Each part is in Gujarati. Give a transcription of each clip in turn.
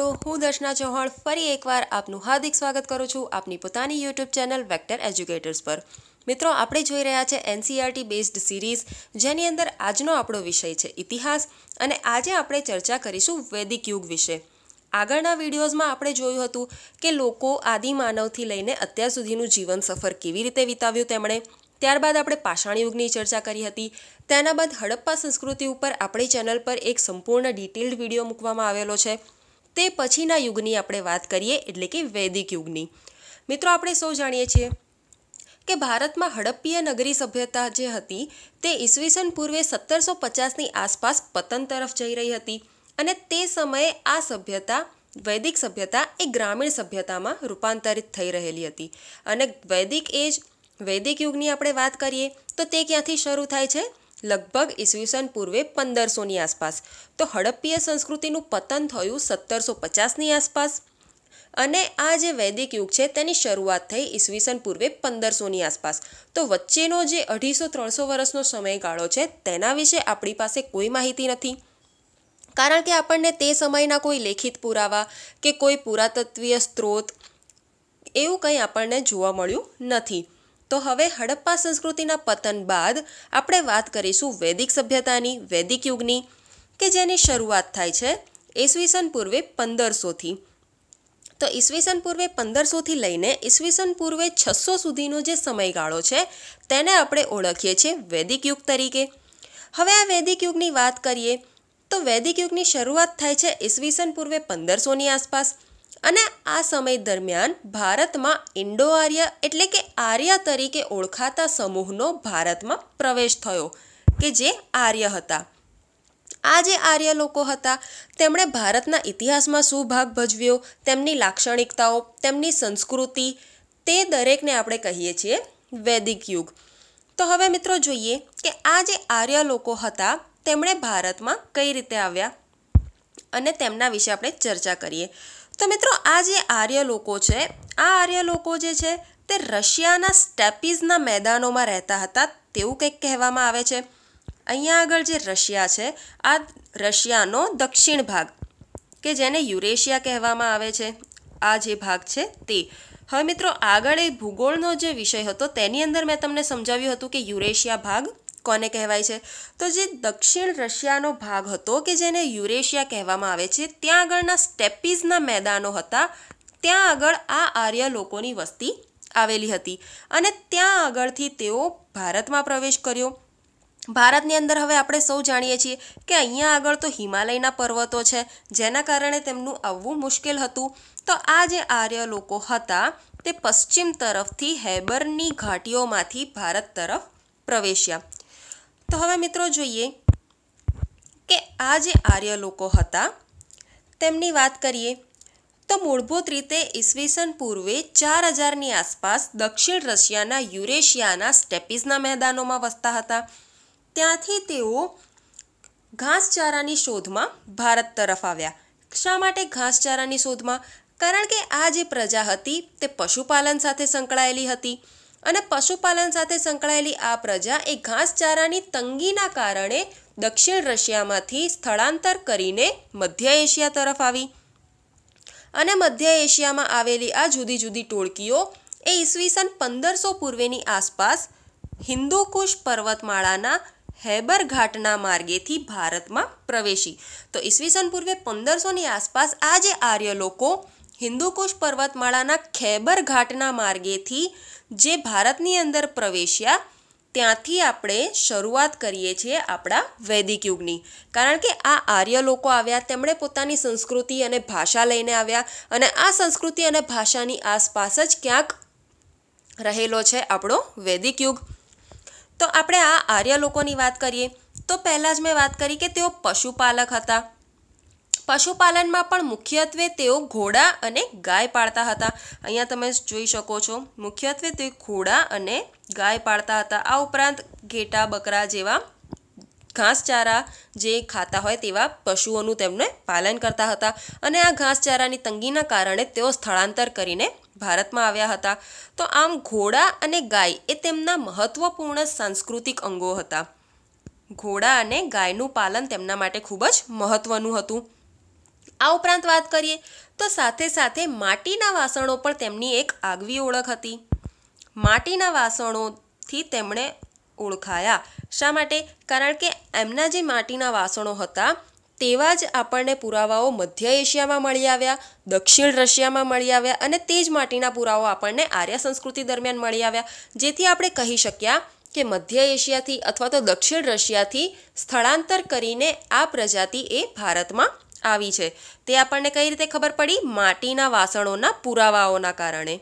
મિત્રો હું દર્શના ચૌહાણ ફરી એકવાર આપનું હાર્દિક સ્વાગત કરું છું આપની પોતાની યુટ્યુબ ચેનલ વેક્ટર એજ્યુકેટર્સ પર મિત્રો આપણે જોઈ રહ્યા છે એનસીઆરટી બેઝડ સિરીઝ જેની અંદર આજનો આપણો વિષય છે ઇતિહાસ અને આજે આપણે ચર્ચા કરીશું વૈદિક યુગ વિશે આગળના વિડીયોઝમાં આપણે જોયું હતું કે લોકો આદિ માનવથી લઈને અત્યાર સુધીનું જીવન સફર કેવી રીતે વિતાવ્યું તેમણે ત્યારબાદ આપણે પાષાણ યુગની ચર્ચા કરી હતી તેના બાદ હડપ્પા સંસ્કૃતિ ઉપર આપણી ચેનલ પર એક સંપૂર્ણ ડિટેલ્ડ વિડીયો મૂકવામાં આવેલો છે તે પછીના યુગની આપણે વાત કરીએ એટલે કે વૈદિક યુગની મિત્રો આપણે સૌ જાણીએ છીએ કે ભારતમાં હડપ્પીય નગરી સભ્યતા જે હતી તે ઈસવીસન પૂર્વે સત્તરસો પચાસની આસપાસ પતન તરફ જઈ રહી હતી અને તે સમયે આ સભ્યતા વૈદિક સભ્યતા એ ગ્રામીણ સભ્યતામાં રૂપાંતરિત થઈ રહેલી હતી અને વૈદિક એજ વૈદિક યુગની આપણે વાત કરીએ તો તે ક્યાંથી શરૂ થાય છે લગભગ ઈસવીસન પૂર્વે પંદરસોની આસપાસ તો હડપ્પીય સંસ્કૃતિનું પતન થયું સત્તરસો પચાસની આસપાસ અને આ જે વૈદિક યુગ છે તેની શરૂઆત થઈ ઈસવીસન પૂર્વે પંદરસોની આસપાસ તો વચ્ચેનો જે અઢીસો ત્રણસો વર્ષનો સમયગાળો છે તેના વિશે આપણી પાસે કોઈ માહિતી નથી કારણ કે આપણને તે સમયના કોઈ લેખિત પુરાવા કે કોઈ પુરાતત્વીય સ્ત્રોત એવું કંઈ આપણને જોવા મળ્યું નથી તો હવે હડપ્પા સંસ્કૃતિના પતન બાદ આપણે વાત કરીશું વૈદિક સભ્યતાની વૈદિક યુગની કે જેની શરૂઆત થાય છે ઈસવીસન પૂર્વે પંદરસોથી તો ઈસવીસન પૂર્વે પંદરસોથી લઈને ઈસવીસન પૂર્વે છસો સુધીનો જે સમયગાળો છે તેને આપણે ઓળખીએ છીએ વૈદિક યુગ તરીકે હવે આ વૈદિક યુગની વાત કરીએ તો વૈદિક યુગની શરૂઆત થાય છે ઈસવીસન પૂર્વે પંદરસોની આસપાસ અને આ સમય દરમિયાન ભારતમાં ઇન્ડો આર્ય એટલે કે આર્ય તરીકે ઓળખાતા સમૂહનો ભારતમાં પ્રવેશ થયો કે જે આર્ય હતા આ જે આર્ય લોકો હતા તેમણે ભારતના ઇતિહાસમાં શું ભાગ ભજવ્યો તેમની લાક્ષણિકતાઓ તેમની સંસ્કૃતિ તે દરેકને આપણે કહીએ છીએ વૈદિક યુગ તો હવે મિત્રો જોઈએ કે આ જે આર્ય લોકો હતા તેમણે ભારતમાં કઈ રીતે આવ્યા અને તેમના વિશે આપણે ચર્ચા કરીએ તો મિત્રો આ જે આર્ય લોકો છે આ આર્ય લોકો જે છે તે રશિયાના સ્ટેપીઝના મેદાનોમાં રહેતા હતા તેવું કંઈક કહેવામાં આવે છે અહીંયા આગળ જે રશિયા છે આ રશિયાનો દક્ષિણ ભાગ કે જેને યુરેશિયા કહેવામાં આવે છે આ જે ભાગ છે તે હવે મિત્રો આગળ એ ભૂગોળનો જે વિષય હતો તેની અંદર મેં તમને સમજાવ્યું હતું કે યુરેશિયા ભાગ કોને કહેવાય છે તો જે દક્ષિણ રશિયાનો ભાગ હતો કે જેને યુરેશિયા કહેવામાં આવે છે ત્યાં આગળના સ્ટેપીઝના મેદાનો હતા ત્યાં આગળ આ આર્ય લોકોની વસ્તી આવેલી હતી અને ત્યાં આગળથી તેઓ ભારતમાં પ્રવેશ કર્યો ભારતની અંદર હવે આપણે સૌ જાણીએ છીએ કે અહીંયા આગળ તો હિમાલયના પર્વતો છે જેના કારણે તેમનું આવવું મુશ્કેલ હતું તો આ જે આર્ય લોકો હતા તે પશ્ચિમ તરફથી હેબરની ઘાટીઓમાંથી ભારત તરફ પ્રવેશ્યા તો હવે મિત્રો જોઈએ કે આ જે આર્ય લોકો હતા તેમની વાત કરીએ તો મૂળભૂત રીતે ઈસવીસન પૂર્વે ચાર હજારની આસપાસ દક્ષિણ રશિયાના યુરેશિયાના સ્ટેપિઝના મેદાનોમાં વસતા હતા ત્યાંથી તેઓ ઘાસચારાની શોધમાં ભારત તરફ આવ્યા શા માટે ઘાસચારાની શોધમાં કારણ કે આ જે પ્રજા હતી તે પશુપાલન સાથે સંકળાયેલી હતી અને પશુપાલન સાથે સંકળાયેલી આ પ્રજા એ ઘાસચારાની તંગીના કારણે દક્ષિણ રશિયામાંથી સ્થળાંતર કરીને મધ્ય એશિયા તરફ આવી અને મધ્ય એશિયામાં આવેલી આ જુદી જુદી ટોળકીઓ એ ઈસવીસન પંદરસો પૂર્વેની આસપાસ હિન્દુકુશ પર્વતમાળાના હેબર ઘાટના માર્ગેથી ભારતમાં પ્રવેશી તો ઈસવીસન પૂર્વે પંદરસોની આસપાસ આ જે આર્ય લોકો હિન્દુકુશ પર્વતમાળાના ખૈબર ઘાટના માર્ગેથી જે ભારતની અંદર પ્રવેશ્યા ત્યાંથી આપણે શરૂઆત કરીએ છીએ આપણા વૈદિક યુગની કારણ કે આ આર્ય લોકો આવ્યા તેમણે પોતાની સંસ્કૃતિ અને ભાષા લઈને આવ્યા અને આ સંસ્કૃતિ અને ભાષાની આસપાસ જ ક્યાંક રહેલો છે આપણો વૈદિક યુગ તો આપણે આ આર્ય લોકોની વાત કરીએ તો પહેલાં જ મેં વાત કરી કે તેઓ પશુપાલક હતા પશુપાલનમાં પણ મુખ્યત્વે તેઓ ઘોડા અને ગાય પાળતા હતા અહીંયા તમે જોઈ શકો છો મુખ્યત્વે તે ઘોડા અને ગાય પાળતા હતા આ ઉપરાંત ઘેટા બકરા જેવા ઘાસચારા જે ખાતા હોય તેવા પશુઓનું તેમને પાલન કરતા હતા અને આ ઘાસચારાની તંગીના કારણે તેઓ સ્થળાંતર કરીને ભારતમાં આવ્યા હતા તો આમ ઘોડા અને ગાય એ તેમના મહત્વપૂર્ણ સાંસ્કૃતિક અંગો હતા ઘોડા અને ગાયનું પાલન તેમના માટે ખૂબ જ મહત્વનું હતું આ ઉપરાંત વાત કરીએ તો સાથે સાથે માટીના વાસણો પણ તેમની એક આગવી ઓળખ હતી માટીના વાસણોથી તેમણે ઓળખાયા શા માટે કારણ કે એમના જે માટીના વાસણો હતા તેવા જ આપણને પુરાવાઓ મધ્ય એશિયામાં મળી આવ્યા દક્ષિણ રશિયામાં મળી આવ્યા અને તે જ માટીના પુરાવાઓ આપણને આર્ય સંસ્કૃતિ દરમિયાન મળી આવ્યા જેથી આપણે કહી શક્યા કે મધ્ય એશિયાથી અથવા તો દક્ષિણ રશિયાથી સ્થળાંતર કરીને આ પ્રજાતિ એ ભારતમાં આવી છે તે આપણને કઈ રીતે ખબર પડી માટીના વાસણોના પુરાવાઓના કારણે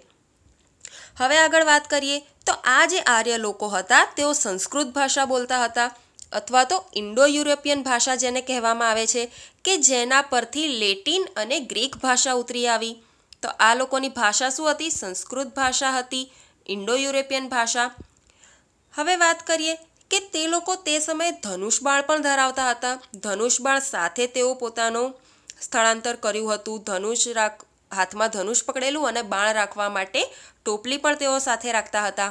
હવે આગળ વાત કરીએ તો આ જે આર્ય લોકો હતા તેઓ સંસ્કૃત ભાષા બોલતા હતા અથવા તો ઇન્ડો યુરોપિયન ભાષા જેને કહેવામાં આવે છે કે જેના પરથી લેટિન અને ગ્રીક ભાષા ઉતરી આવી તો આ લોકોની ભાષા શું હતી સંસ્કૃત ભાષા હતી ઇન્ડો યુરોપિયન ભાષા હવે વાત કરીએ કે તે લોકો તે સમયે ધનુષ બાણ પણ ધરાવતા હતા ધનુષ બાણ સાથે તેઓ પોતાનું સ્થળાંતર કર્યું હતું ધનુષ રાખ હાથમાં ધનુષ પકડેલું અને બાળ રાખવા માટે ટોપલી પણ તેઓ સાથે રાખતા હતા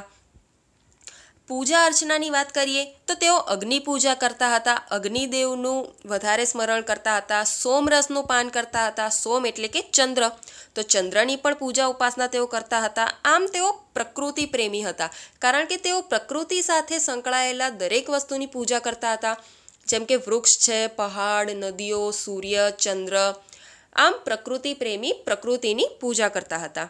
પૂજા અર્ચનાની વાત કરીએ તો તેઓ અગ્નિ પૂજા કરતા હતા અગ્નિદેવનું વધારે સ્મરણ કરતા હતા સોમરસનું પાન કરતા હતા સોમ એટલે કે ચંદ્ર તો ચંદ્રની પણ પૂજા ઉપાસના તેઓ કરતા હતા આમ તેઓ પ્રકૃતિ પ્રેમી હતા કારણ કે તેઓ પ્રકૃતિ સાથે સંકળાયેલા દરેક વસ્તુની પૂજા કરતા હતા જેમ કે વૃક્ષ છે પહાડ નદીઓ સૂર્ય ચંદ્ર આમ પ્રકૃતિ પ્રેમી પ્રકૃતિની પૂજા કરતા હતા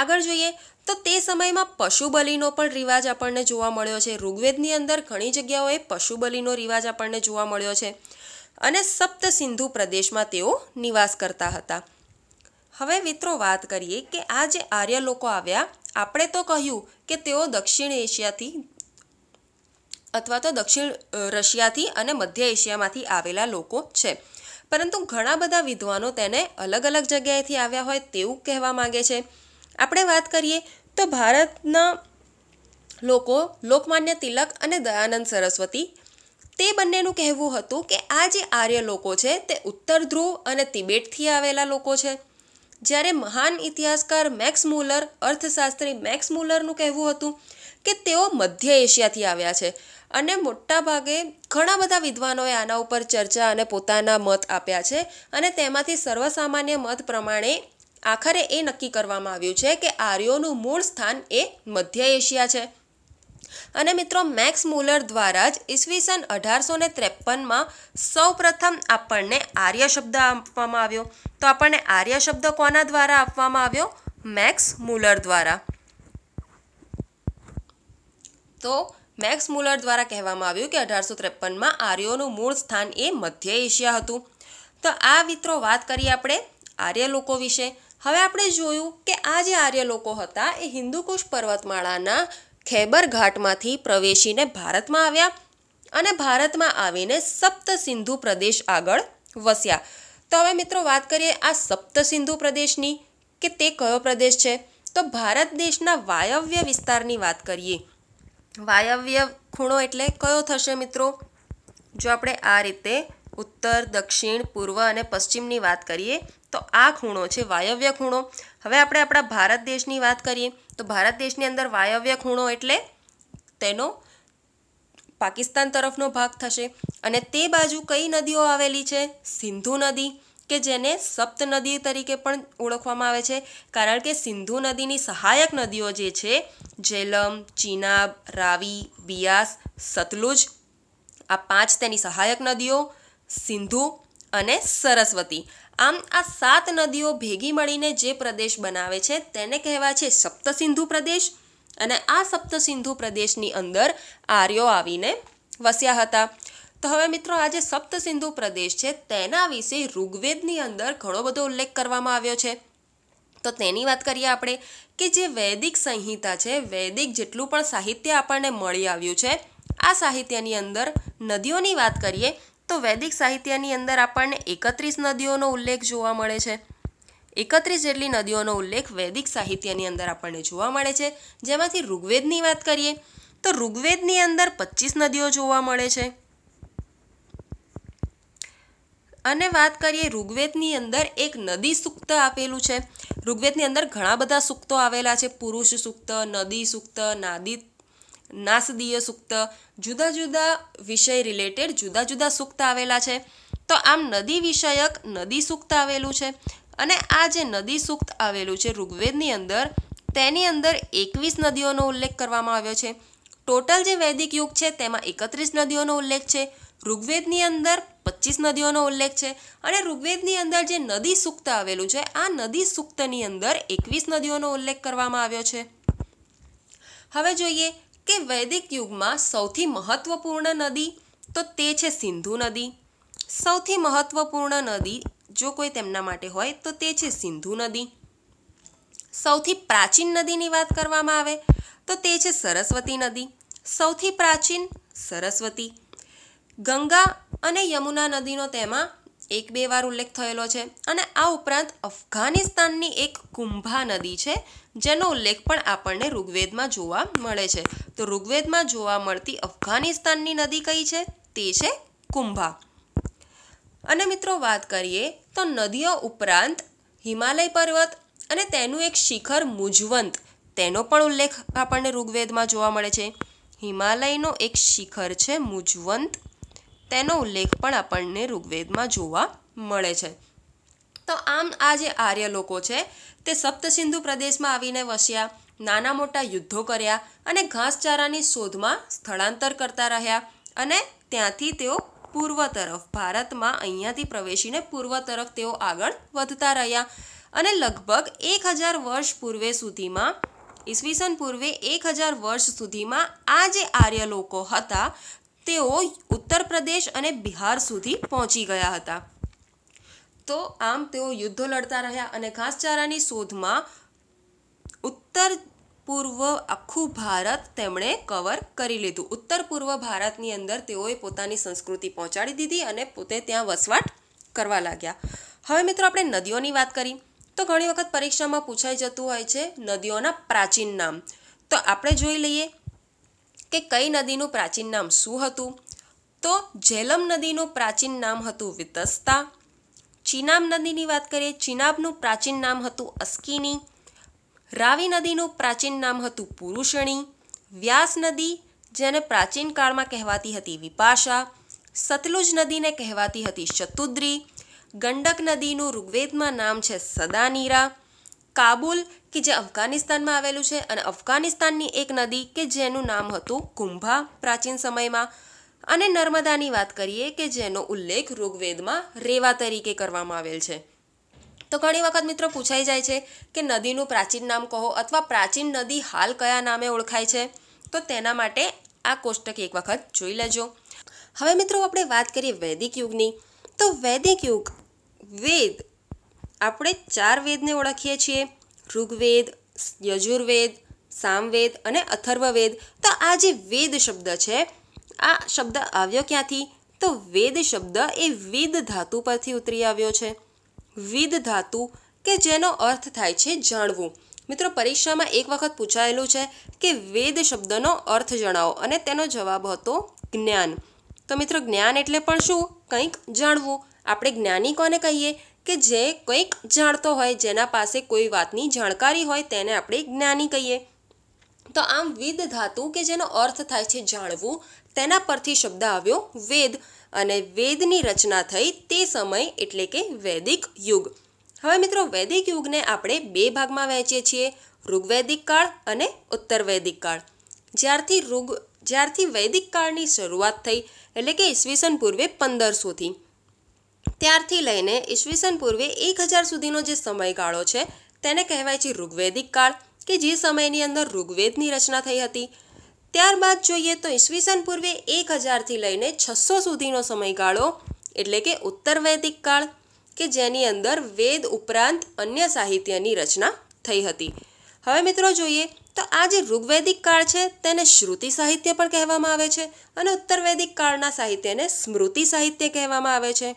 આગળ જોઈએ તો તે સમયમાં પશુ બલિનો પણ રિવાજ આપણને જોવા મળ્યો છે ઋગ્વેદની અંદર ઘણી જગ્યાઓએ પશુ બલિનો રિવાજ આપણને જોવા મળ્યો છે અને સપ્ત સિંધુ પ્રદેશમાં તેઓ નિવાસ કરતા હતા હવે મિત્રો વાત કરીએ કે આ જે આર્ય લોકો આવ્યા આપણે તો કહ્યું કે તેઓ દક્ષિણ એશિયાથી અથવા તો દક્ષિણ રશિયાથી અને મધ્ય એશિયામાંથી આવેલા લોકો છે પરંતુ ઘણા બધા વિદ્વાનો તેને અલગ અલગ જગ્યાએથી આવ્યા હોય તેવું કહેવા માગે છે આપણે વાત કરીએ તો ભારતના લોકો લોકમાન્ય તિલક અને દયાનંદ સરસ્વતી તે બંનેનું કહેવું હતું કે આ જે આર્ય લોકો છે તે ઉત્તર ધ્રુવ અને તિબેટથી આવેલા લોકો છે જ્યારે મહાન ઇતિહાસકાર મેક્સ મુલર અર્થશાસ્ત્રી મેક્સ મુલરનું કહેવું હતું કે તેઓ મધ્ય એશિયાથી આવ્યા છે અને મોટાભાગે ઘણા બધા વિદ્વાનોએ આના ઉપર ચર્ચા અને પોતાના મત આપ્યા છે અને તેમાંથી સર્વસામાન્ય મત પ્રમાણે આખરે એ નક્કી કરવામાં આવ્યું છે કે આર્યોનું મૂળ સ્થાન એ મધ્ય એશિયા છે અને મિત્રો મેક્સ મુલર દ્વારા જ ઈસવીસન અઢારસો ને ત્રેપનમાં પ્રથમ આપણને આર્ય શબ્દ આપવામાં આવ્યો તો આપણને આર્ય શબ્દ કોના દ્વારા આપવામાં આવ્યો મેક્સ મુલર દ્વારા તો મેક્સ મુલર દ્વારા કહેવામાં આવ્યું કે અઢારસો ત્રેપનમાં આર્યોનું મૂળ સ્થાન એ મધ્ય એશિયા હતું તો આ મિત્રો વાત કરીએ આપણે આર્ય લોકો વિશે હવે આપણે જોયું કે આ જે આર્ય લોકો હતા એ હિન્દુકુશ પર્વતમાળાના ખેબર ઘાટમાંથી પ્રવેશીને ભારતમાં આવ્યા અને ભારતમાં આવીને સપ્ત સિંધુ પ્રદેશ આગળ વસ્યા તો હવે મિત્રો વાત કરીએ આ સપ્ત સિંધુ પ્રદેશની કે તે કયો પ્રદેશ છે તો ભારત દેશના વાયવ્ય વિસ્તારની વાત કરીએ વાયવ્ય ખૂણો એટલે કયો થશે મિત્રો જો આપણે આ રીતે ઉત્તર દક્ષિણ પૂર્વ અને પશ્ચિમની વાત કરીએ તો આ ખૂણો છે વાયવ્ય ખૂણો હવે આપણે આપણા ભારત દેશની વાત કરીએ તો ભારત દેશની અંદર વાયવ્ય ખૂણો એટલે તેનો પાકિસ્તાન તરફનો ભાગ થશે અને તે બાજુ કઈ નદીઓ આવેલી છે સિંધુ નદી કે જેને સપ્ત નદી તરીકે પણ ઓળખવામાં આવે છે કારણ કે સિંધુ નદીની સહાયક નદીઓ જે છે જેલમ ચિનાબ રાવી બિયાસ સતલુજ આ પાંચ તેની સહાયક નદીઓ સિંધુ અને સરસ્વતી આમ આ સાત નદીઓ ભેગી મળીને જે પ્રદેશ બનાવે છે તેને કહેવાય છે સપ્તસિંધુ પ્રદેશ અને આ સપ્તસિંધુ પ્રદેશની અંદર આર્યો આવીને વસ્યા હતા તો હવે મિત્રો આ જે સપ્તસિંધુ પ્રદેશ છે તેના વિશે ઋગ્વેદની અંદર ઘણો બધો ઉલ્લેખ કરવામાં આવ્યો છે તો તેની વાત કરીએ આપણે કે જે વૈદિક સંહિતા છે વૈદિક જેટલું પણ સાહિત્ય આપણને મળી આવ્યું છે આ સાહિત્યની અંદર નદીઓની વાત કરીએ તો વૈદિક સાહિત્યની અંદર આપણને એકત્રીસ નદીઓનો ઉલ્લેખ જોવા મળે છે એકત્રીસ જેટલી નદીઓનો ઉલ્લેખ વૈદિક સાહિત્યની અંદર આપણને જોવા મળે છે જેમાંથી ઋગ્વેદની વાત કરીએ તો ઋગ્વેદની અંદર પચીસ નદીઓ જોવા મળે છે અને વાત કરીએ ઋગ્વેદની અંદર એક નદી સૂક્ત આપેલું છે ઋગ્વેદની અંદર ઘણા બધા સૂક્તો આવેલા છે પુરુષ સૂક્ત નદી સૂક્ત નાદી નાસદીય સૂક્ત જુદા જુદા વિષય રિલેટેડ જુદા જુદા સૂક્ત આવેલા છે તો આમ નદી વિષયક નદી સૂક્ત આવેલું છે અને આ જે નદી સૂક્ત આવેલું છે ઋગ્વેદની અંદર તેની અંદર એકવીસ નદીઓનો ઉલ્લેખ કરવામાં આવ્યો છે ટોટલ જે વૈદિક યુગ છે તેમાં એકત્રીસ નદીઓનો ઉલ્લેખ છે ઋગ્વેદની અંદર પચીસ નદીઓનો ઉલ્લેખ છે અને ઋગ્વેદની અંદર જે નદી સૂક્ત આવેલું છે આ નદી સૂક્તની અંદર એકવીસ નદીઓનો ઉલ્લેખ કરવામાં આવ્યો છે હવે જોઈએ કે વૈદિક યુગમાં સૌથી મહત્વપૂર્ણ નદી તો તે છે સિંધુ નદી સૌથી મહત્વપૂર્ણ નદી જો કોઈ તેમના માટે હોય તો તે છે સિંધુ નદી સૌથી પ્રાચીન નદીની વાત કરવામાં આવે તો તે છે સરસ્વતી નદી સૌથી પ્રાચીન સરસ્વતી ગંગા અને યમુના નદીનો તેમાં એક બે વાર ઉલ્લેખ થયેલો છે અને આ ઉપરાંત અફઘાનિસ્તાનની એક કુંભા નદી છે જેનો ઉલ્લેખ પણ આપણને ઋગ્વેદમાં જોવા મળે છે તો ઋગ્વેદમાં જોવા મળતી અફઘાનિસ્તાનની નદી કઈ છે તે છે કુંભા અને મિત્રો વાત કરીએ તો નદીઓ ઉપરાંત હિમાલય પર્વત અને તેનું એક શિખર મુજવંત તેનો પણ ઉલ્લેખ આપણને ઋગ્વેદમાં જોવા મળે છે હિમાલયનો એક શિખર છે મુજવંત તેનો ઉલ્લેખ પણ આપણને ઋગ્વેદમાં જોવા મળે છે તો આમ આ જે આર્ય લોકો છે તે સપ્તસિંધુ પ્રદેશમાં આવીને વસ્યા નાના મોટા યુદ્ધો કર્યા અને ઘાસચારાની શોધમાં સ્થળાંતર કરતા રહ્યા અને ત્યાંથી તેઓ પૂર્વ તરફ ભારતમાં અહીંયાથી પ્રવેશીને પૂર્વ તરફ તેઓ આગળ વધતા રહ્યા અને લગભગ એક હજાર વર્ષ પૂર્વે સુધીમાં ઈસવીસન પૂર્વે એક હજાર વર્ષ સુધીમાં આ જે આર્ય લોકો હતા તેઓ ઉત્તર પ્રદેશ અને બિહાર સુધી પહોંચી ગયા હતા તો આમ તેઓ યુદ્ધો લડતા રહ્યા અને ઘાસચારાની શોધમાં ઉત્તર પૂર્વ આખું ભારત તેમણે કવર કરી લીધું ઉત્તર પૂર્વ ભારતની અંદર તેઓએ પોતાની સંસ્કૃતિ પહોંચાડી દીધી અને પોતે ત્યાં વસવાટ કરવા લાગ્યા હવે મિત્રો આપણે નદીઓની વાત કરી તો ઘણી વખત પરીક્ષામાં પૂછાઈ જતું હોય છે નદીઓના પ્રાચીન નામ તો આપણે જોઈ લઈએ કે કઈ નદીનું પ્રાચીન નામ શું હતું તો ઝેલમ નદીનું પ્રાચીન નામ હતું વિતસ્તા ચીનાબ નદીની વાત કરીએ ચીનાબનું પ્રાચીન નામ હતું અસ્કિની રાવી નદીનું પ્રાચીન નામ હતું પુરુષણી વ્યાસ નદી જેને પ્રાચીન કાળમાં કહેવાતી હતી વિપાશા સતલુજ નદીને કહેવાતી હતી શતુદ્રી ગંડક નદીનું ઋગ્વેદમાં નામ છે સદાનીરા કાબુલ કે જે અફઘાનિસ્તાનમાં આવેલું છે અને અફઘાનિસ્તાનની એક નદી કે જેનું નામ હતું કુંભા પ્રાચીન સમયમાં અને નર્મદાની વાત કરીએ કે જેનો ઉલ્લેખ ઋગ્વેદમાં રેવા તરીકે કરવામાં આવેલ છે તો ઘણી વખત મિત્રો પૂછાઈ જાય છે કે નદીનું પ્રાચીન નામ કહો અથવા પ્રાચીન નદી હાલ કયા નામે ઓળખાય છે તો તેના માટે આ કોષ્ટક એક વખત જોઈ લેજો હવે મિત્રો આપણે વાત કરીએ વૈદિક યુગની તો વૈદિક યુગ વેદ આપણે ચાર વેદને ઓળખીએ છીએ ઋગ્વેદ યજુર્વેદ સામવેદ અને અથર્વવેદ તો આ જે વેદ શબ્દ છે આ શબ્દ આવ્યો ક્યાંથી તો વેદ શબ્દ એ વિદ ધાતુ પરથી ઉતરી આવ્યો છે વિદ ધાતુ કે જેનો અર્થ થાય છે જાણવું મિત્રો પરીક્ષામાં એક વખત પૂછાયેલું છે કે વેદ શબ્દનો અર્થ જણાવો અને તેનો જવાબ હતો જ્ઞાન તો મિત્રો જ્ઞાન એટલે પણ શું કંઈક જાણવું આપણે જ્ઞાની કોને કહીએ કે જે કંઈક જાણતો હોય જેના પાસે કોઈ વાતની જાણકારી હોય તેને આપણે જ્ઞાની કહીએ તો આમ વિદ ધાતુ કે જેનો અર્થ થાય છે જાણવું તેના પરથી શબ્દ આવ્યો વેદ અને વેદની રચના થઈ તે સમય એટલે કે વૈદિક યુગ હવે મિત્રો વૈદિક યુગને આપણે બે ભાગમાં વહેંચીએ છીએ ઋગ્વૈદિક કાળ અને ઉત્તર વૈદિક કાળ જ્યારથી ઋગ જ્યારથી વૈદિક કાળની શરૂઆત થઈ એટલે કે ઈસવીસન પૂર્વે પંદરસોથી ત્યારથી લઈને ઈસવીસન પૂર્વે એક હજાર સુધીનો જે સમયગાળો છે તેને કહેવાય છે ઋગ્વેદિક કાળ કે જે સમયની અંદર ઋગ્વેદની રચના થઈ હતી ત્યારબાદ જોઈએ તો ઈસવીસન પૂર્વે એક હજારથી લઈને છસો સુધીનો સમયગાળો એટલે કે ઉત્તર વૈદિક કાળ કે જેની અંદર વેદ ઉપરાંત અન્ય સાહિત્યની રચના થઈ હતી હવે મિત્રો જોઈએ તો આ જે ઋગ્વેદિક કાળ છે તેને શ્રુતિ સાહિત્ય પણ કહેવામાં આવે છે અને ઉત્તર વૈદિક કાળના સાહિત્યને સ્મૃતિ સાહિત્ય કહેવામાં આવે છે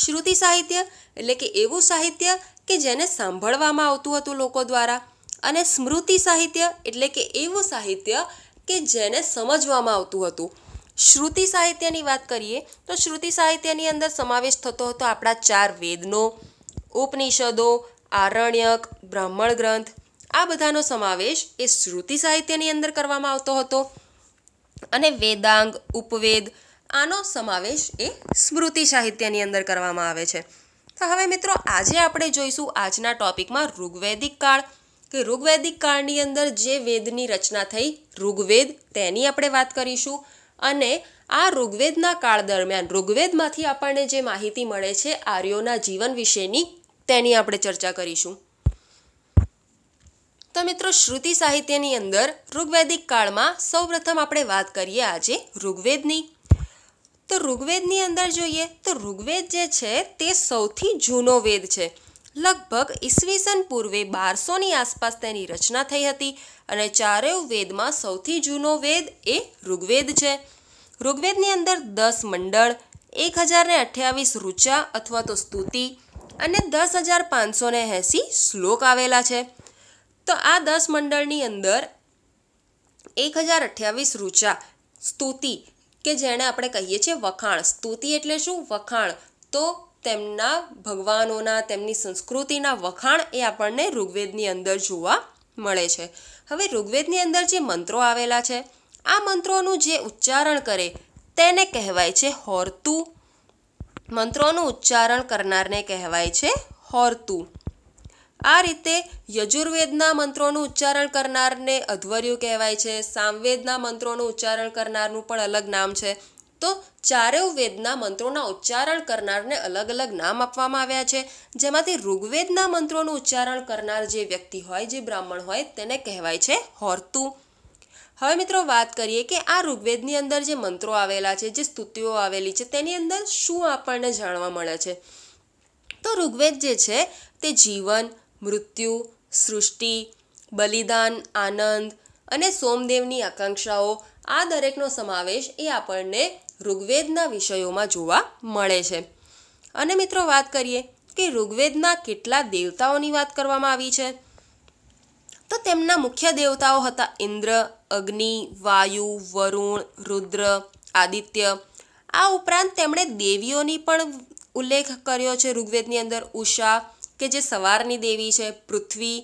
શ્રુતિ સાહિત્ય એટલે કે એવું સાહિત્ય કે જેને સાંભળવામાં આવતું હતું લોકો દ્વારા અને સ્મૃતિ સાહિત્ય એટલે કે એવું સાહિત્ય કે જેને સમજવામાં આવતું હતું શ્રુતિ સાહિત્યની વાત કરીએ તો શ્રુતિ સાહિત્યની અંદર સમાવેશ થતો હતો આપણા ચાર વેદનો ઉપનિષદો આરણ્યક બ્રાહ્મણ ગ્રંથ આ બધાનો સમાવેશ એ શ્રુતિ સાહિત્યની અંદર કરવામાં આવતો હતો અને વેદાંગ ઉપવેદ આનો સમાવેશ એ સ્મૃતિ સાહિત્યની અંદર કરવામાં આવે છે તો હવે મિત્રો આજે આપણે જોઈશું આજના ટોપિકમાં ઋગ્વેદિક કાળ કે ઋગ્વેદિક કાળની અંદર જે વેદની રચના થઈ ઋગ્વેદ તેની આપણે વાત કરીશું અને આ ઋગ્વેદના કાળ દરમિયાન ઋગ્વેદમાંથી આપણને જે માહિતી મળે છે આર્યોના જીવન વિશેની તેની આપણે ચર્ચા કરીશું તો મિત્રો શ્રુતિ સાહિત્યની અંદર ઋગ્વેદિક કાળમાં સૌપ્રથમ આપણે વાત કરીએ આજે ઋગ્વેદની તો ઋગ્વેદની અંદર જોઈએ તો ઋગ્વેદ જે છે તે સૌથી જૂનો વેદ છે લગભગ ઈસવીસન પૂર્વે બારસોની આસપાસ તેની રચના થઈ હતી અને ચારેય વેદમાં સૌથી જૂનો વેદ એ ઋગ્વેદ છે ઋગ્વેદની અંદર દસ મંડળ એક હજારને અઠ્યાવીસ ઋચા અથવા તો સ્તુતિ અને દસ હજાર પાંચસો ને એંસી શ્લોક આવેલા છે તો આ દસ મંડળની અંદર એક હજાર અઠ્યાવીસ રૂચા સ્તુતિ કે જેને આપણે કહીએ છીએ વખાણ સ્તુતિ એટલે શું વખાણ તો તેમના ભગવાનોના તેમની સંસ્કૃતિના વખાણ એ આપણને ઋગ્વેદની અંદર જોવા મળે છે હવે ઋગ્વેદની અંદર જે મંત્રો આવેલા છે આ મંત્રોનું જે ઉચ્ચારણ કરે તેને કહેવાય છે હોરતું મંત્રોનું ઉચ્ચારણ કરનારને કહેવાય છે હોરતું આ રીતે યજુર્વેદના મંત્રોનું ઉચ્ચારણ કરનારને અધ્વર્યું કહેવાય છે સામવેદના મંત્રોનું ઉચ્ચારણ કરનારનું પણ અલગ નામ છે તો ચારેવ વેદના મંત્રોના ઉચ્ચારણ કરનારને અલગ અલગ નામ આપવામાં આવ્યા છે જેમાંથી ઋગ્વેદના મંત્રોનું ઉચ્ચારણ કરનાર જે વ્યક્તિ હોય જે બ્રાહ્મણ હોય તેને કહેવાય છે હોરતું હવે મિત્રો વાત કરીએ કે આ ઋગ્વેદની અંદર જે મંત્રો આવેલા છે જે સ્તુતિઓ આવેલી છે તેની અંદર શું આપણને જાણવા મળે છે તો ઋગ્વેદ જે છે તે જીવન મૃત્યુ સૃષ્ટિ બલિદાન આનંદ અને સોમદેવની આકાંક્ષાઓ આ દરેકનો સમાવેશ એ આપણને ઋગ્વેદના વિષયોમાં જોવા મળે છે અને મિત્રો વાત કરીએ કે ઋગ્વેદના કેટલા દેવતાઓની વાત કરવામાં આવી છે તો તેમના મુખ્ય દેવતાઓ હતા ઇન્દ્ર અગ્નિ વાયુ વરુણ રુદ્ર આદિત્ય આ ઉપરાંત તેમણે દેવીઓની પણ ઉલ્લેખ કર્યો છે ઋગ્વેદની અંદર ઉષા કે જે સવારની દેવી છે પૃથ્વી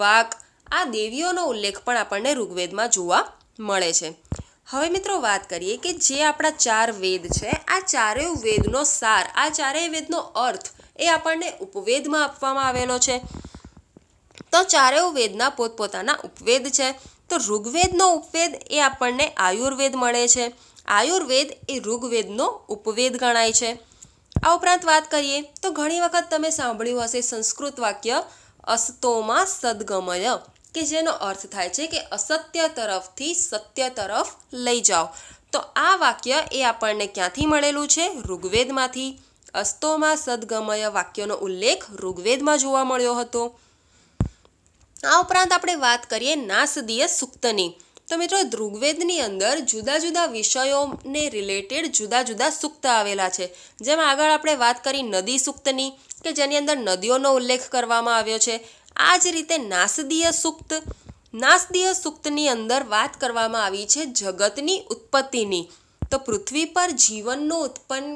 વાક આ દેવીઓનો ઉલ્લેખ પણ આપણને ઋગ્વેદમાં જોવા મળે છે હવે મિત્રો વાત કરીએ કે જે આપણા ચાર વેદ છે આ ચારેય વેદનો સાર આ ચારેય વેદનો અર્થ એ આપણને ઉપવેદમાં આપવામાં આવેલો છે તો ચારેય વેદના પોતપોતાના ઉપવેદ છે તો ઋગ્વેદનો ઉપવેદ એ આપણને આયુર્વેદ મળે છે આયુર્વેદ એ ઋગ્વેદનો ઉપવેદ ગણાય છે આ ઉપરાંત વાત કરીએ તો ઘણી વખત તમે સાંભળ્યું હશે સંસ્કૃત વાક્ય અસ્તોમાં સદગમય કે જેનો અર્થ થાય છે કે અસત્ય તરફથી સત્ય તરફ લઈ જાઓ તો આ વાક્ય એ આપણને ક્યાંથી મળેલું છે ઋગ્વેદમાંથી અસ્તોમાં સદગમય વાક્યનો ઉલ્લેખ ઋગ્વેદમાં જોવા મળ્યો હતો આ ઉપરાંત આપણે વાત કરીએ નાસદીય સૂક્તની તો મિત્રો ઋગ્વેદની અંદર જુદા જુદા વિષયોને રિલેટેડ જુદા જુદા સૂક્ત આવેલા છે જેમાં આગળ આપણે વાત કરી નદી સૂક્તની કે જેની અંદર નદીઓનો ઉલ્લેખ કરવામાં આવ્યો છે આ જ રીતે નાસદીય સૂક્ત નાસદીય સૂક્તની અંદર વાત કરવામાં આવી છે જગતની ઉત્પત્તિની તો પૃથ્વી પર જીવનનું ઉત્પન્ન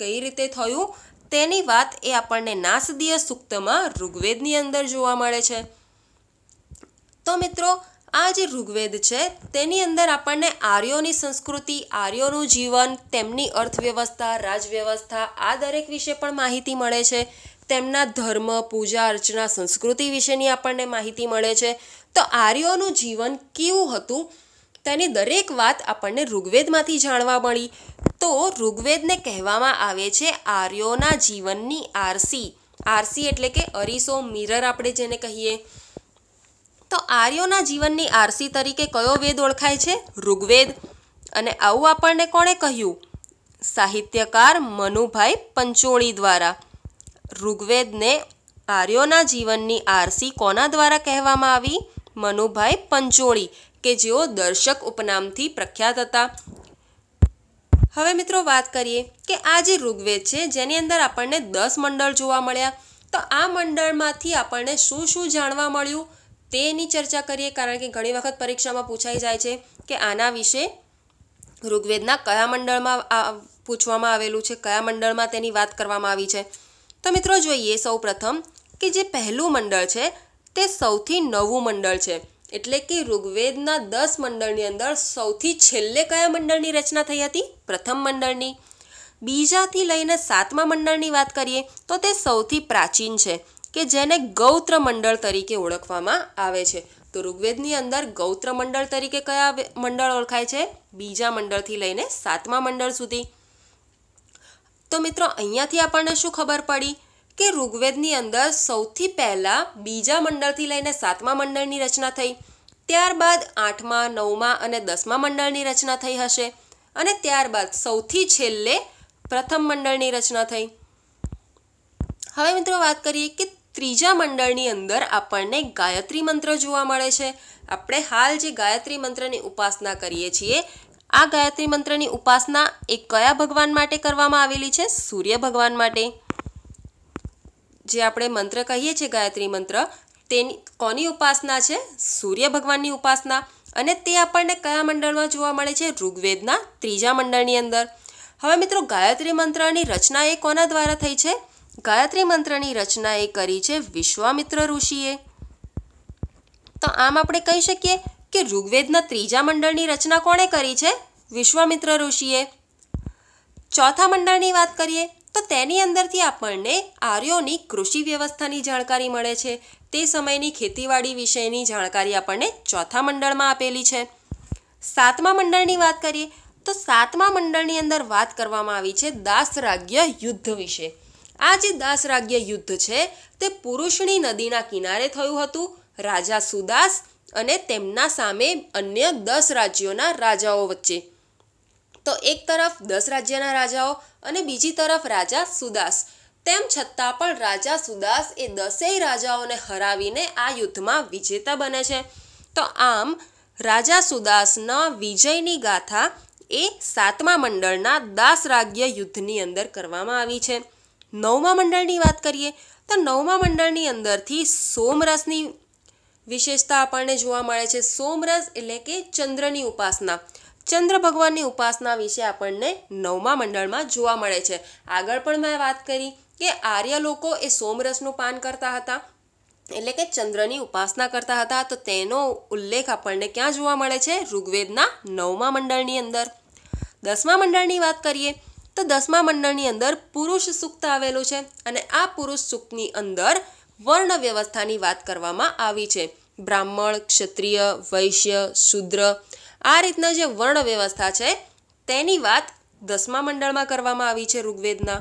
કઈ રીતે થયું તેની વાત એ આપણને નાસદીય સૂક્તમાં ઋગ્વેદની અંદર જોવા મળે છે તો મિત્રો આ જે ઋગ્વેદ છે તેની અંદર આપણને આર્યોની સંસ્કૃતિ આર્યોનું જીવન તેમની અર્થવ્યવસ્થા રાજવ્યવસ્થા આ દરેક વિશે પણ માહિતી મળે છે તેમના ધર્મ પૂજા અર્ચના સંસ્કૃતિ વિશેની આપણને માહિતી મળે છે તો આર્યોનું જીવન કેવું હતું તેની દરેક વાત આપણને ઋગ્વેદમાંથી જાણવા મળી તો ઋગ્વેદને કહેવામાં આવે છે આર્યોના જીવનની આરસી આરસી એટલે કે અરીસો મિરર આપણે જેને કહીએ તો આર્યોના જીવનની આરસી તરીકે કયો વેદ ઓળખાય છે ઋગ્વેદ અને આવું આપણને કોણે કહ્યું સાહિત્યકાર મનુભાઈ પંચોળી દ્વારા ઋગ્વેદને આર્યોના જીવનની આરસી કોના દ્વારા કહેવામાં આવી મનુભાઈ પંચોળી કે જેઓ દર્શક ઉપનામથી પ્રખ્યાત હતા હવે મિત્રો વાત કરીએ કે આ જે ઋગ્વેદ છે જેની અંદર આપણને દસ મંડળ જોવા મળ્યા તો આ મંડળમાંથી આપણને શું શું જાણવા મળ્યું તેની ચર્ચા કરીએ કારણ કે ઘણી વખત પરીક્ષામાં પૂછાઈ જાય છે કે આના વિશે ઋગ્વેદના કયા મંડળમાં પૂછવામાં આવેલું છે કયા મંડળમાં તેની વાત કરવામાં આવી છે તો મિત્રો જોઈએ સૌ પ્રથમ કે જે પહેલું મંડળ છે તે સૌથી નવું મંડળ છે એટલે કે ઋગ્વેદના દસ મંડળની અંદર સૌથી છેલ્લે કયા મંડળની રચના થઈ હતી પ્રથમ મંડળની બીજાથી લઈને સાતમા મંડળની વાત કરીએ તો તે સૌથી પ્રાચીન છે કે જેને ગૌત્ર મંડળ તરીકે ઓળખવામાં આવે છે તો ઋગ્વેદની અંદર ગૌત્ર મંડળ તરીકે કયા મંડળ ઓળખાય છે બીજા મંડળથી લઈને સાતમા મંડળ સુધી તો મિત્રો અહીંયાથી આપણને શું ખબર પડી કે ઋગ્વેદની અંદર સૌથી પહેલાં બીજા મંડળથી લઈને સાતમા મંડળની રચના થઈ ત્યારબાદ આઠમા નવમા અને દસમા મંડળની રચના થઈ હશે અને ત્યારબાદ સૌથી છેલ્લે પ્રથમ મંડળની રચના થઈ હવે મિત્રો વાત કરીએ કે ત્રીજા મંડળની અંદર આપણને ગાયત્રી મંત્ર જોવા મળે છે આપણે હાલ જે ગાયત્રી મંત્રની ઉપાસના કરીએ છીએ આ ગાયત્રી મંત્રની ઉપાસના એ કયા ભગવાન માટે કરવામાં આવેલી છે સૂર્ય ભગવાન માટે જે આપણે મંત્ર કહીએ છીએ ગાયત્રી મંત્ર તેની કોની ઉપાસના છે સૂર્ય ભગવાનની ઉપાસના અને તે આપણને કયા મંડળમાં જોવા મળે છે ઋગ્વેદના ત્રીજા મંડળની અંદર હવે મિત્રો ગાયત્રી મંત્રની રચના એ કોના દ્વારા થઈ છે ગાયત્રી મંત્રની રચના એ કરી છે વિશ્વામિત્ર ઋષિએ તો આમ આપણે કહી શકીએ કે ઋગ્વેદના ત્રીજા મંડળની રચના કોણે કરી છે વિશ્વામિત્ર ઋષિએ ચોથા મંડળની વાત કરીએ તો તેની અંદરથી આપણને આર્યોની કૃષિ વ્યવસ્થાની જાણકારી મળે છે તે સમયની ખેતીવાડી વિશેની જાણકારી આપણને ચોથા મંડળમાં આપેલી છે સાતમા મંડળની વાત કરીએ તો સાતમા મંડળની અંદર વાત કરવામાં આવી છે દાસ રાજ્ય યુદ્ધ વિશે આ જે દાસરાજ્ય યુદ્ધ છે તે પુરુષણી નદીના કિનારે થયું હતું રાજા સુદાસ અને તેમના સામે અન્ય દસ રાજ્યોના રાજાઓ વચ્ચે તો એક તરફ દસ રાજ્યના રાજાઓ અને બીજી તરફ રાજા સુદાસ તેમ છતાં પણ રાજા સુદાસ એ દસેય રાજાઓને હરાવીને આ યુદ્ધમાં વિજેતા બને છે તો આમ રાજા સુદાસના વિજયની ગાથા એ સાતમા મંડળના દાસ રાજ્ય યુદ્ધની અંદર કરવામાં આવી છે નવમા મંડળની વાત કરીએ તો નવમા મંડળની અંદરથી સોમરસની વિશેષતા આપણને જોવા મળે છે સોમરસ એટલે કે ચંદ્રની ઉપાસના ચંદ્ર ભગવાનની ઉપાસના વિશે આપણને નવમા મંડળમાં જોવા મળે છે આગળ પણ મેં વાત કરી કે આર્ય લોકો એ સોમરસનું પાન કરતા હતા એટલે કે ચંદ્રની ઉપાસના કરતા હતા તો તેનો ઉલ્લેખ આપણને ક્યાં જોવા મળે છે ઋગ્વેદના નવમા મંડળની અંદર દસમા મંડળની વાત કરીએ તો દસમા મંડળની અંદર પુરુષ સૂક્ત આવેલું છે અને આ પુરુષ સૂક્તની અંદર વર્ણ વ્યવસ્થાની વાત કરવામાં આવી છે બ્રાહ્મણ ક્ષત્રિય વૈશ્ય શુદ્ર આ રીતના જે વર્ણ વ્યવસ્થા છે તેની વાત દસમા મંડળમાં કરવામાં આવી છે ઋગ્વેદના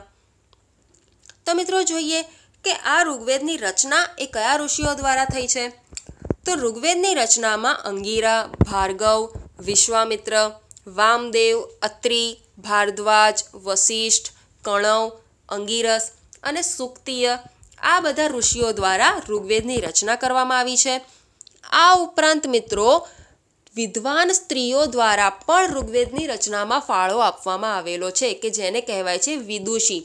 તો મિત્રો જોઈએ કે આ ઋગ્વેદની રચના એ કયા ઋષિઓ દ્વારા થઈ છે તો ઋગ્વેદની રચનામાં અંગીરા ભાર્ગવ વિશ્વામિત્ર વામદેવ અત્રી ભારદ્વાજ વશિષ્ઠ કણવ અંગીરસ અને સુક્તિય આ બધા ઋષિઓ દ્વારા ઋગ્વેદની રચના કરવામાં આવી છે આ ઉપરાંત મિત્રો વિદ્વાન સ્ત્રીઓ દ્વારા પણ ઋગ્વેદની રચનામાં ફાળો આપવામાં આવેલો છે કે જેને કહેવાય છે વિદુષી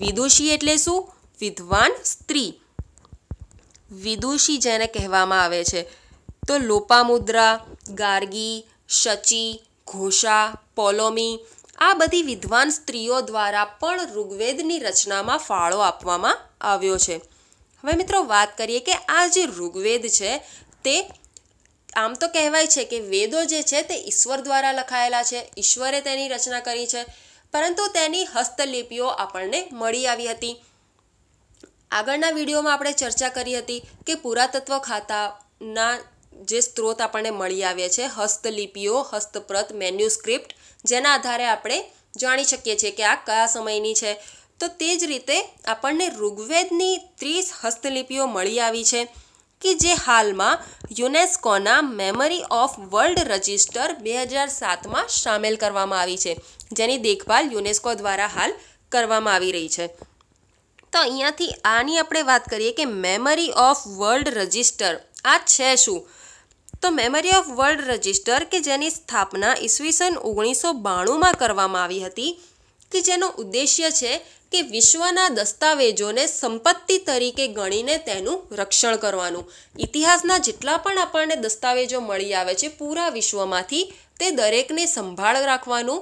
વિદુષી એટલે શું વિદ્વાન સ્ત્રી વિદુષી જેને કહેવામાં આવે છે તો લોપામુદ્રા ગાર્ગી શચી ઘોષા પોલોમી આ બધી વિદ્વાન સ્ત્રીઓ દ્વારા પણ ઋગ્વેદની રચનામાં ફાળો આપવામાં આવ્યો છે હવે મિત્રો વાત કરીએ કે આ જે ઋગ્વેદ છે તે આમ તો કહેવાય છે કે વેદો જે છે તે ઈશ્વર દ્વારા લખાયેલા છે ઈશ્વરે તેની રચના કરી છે પરંતુ તેની હસ્તલિપિઓ આપણને મળી આવી હતી આગળના વિડીયોમાં આપણે ચર્ચા કરી હતી કે પુરાતત્વ ખાતાના જે સ્ત્રોત આપણને મળી આવ્યા છે હસ્તલિપિઓ હસ્તપ્રત મેન્યુસ્ક્રિપ્ટ જેના આધારે આપણે જાણી શકીએ છીએ કે આ કયા સમયની છે તો તે જ રીતે આપણને ઋગ્વેદની ત્રીસ હસ્તલિપિઓ મળી આવી છે કે જે હાલમાં યુનેસ્કોના મેમરી ઓફ વર્લ્ડ રજિસ્ટર બે હજાર સાતમાં સામેલ કરવામાં આવી છે જેની દેખભાલ યુનેસ્કો દ્વારા હાલ કરવામાં આવી રહી છે તો અહીંયાથી આની આપણે વાત કરીએ કે મેમરી ઓફ વર્લ્ડ રજિસ્ટર આ છે શું તો મેમરી ઓફ વર્લ્ડ રજિસ્ટર કે જેની સ્થાપના ઈસવીસન ઓગણીસો બાણુંમાં કરવામાં આવી હતી કે જેનો ઉદ્દેશ્ય છે કે વિશ્વના દસ્તાવેજોને સંપત્તિ તરીકે ગણીને તેનું રક્ષણ કરવાનું ઇતિહાસના જેટલા પણ આપણને દસ્તાવેજો મળી આવે છે પૂરા વિશ્વમાંથી તે દરેકને સંભાળ રાખવાનું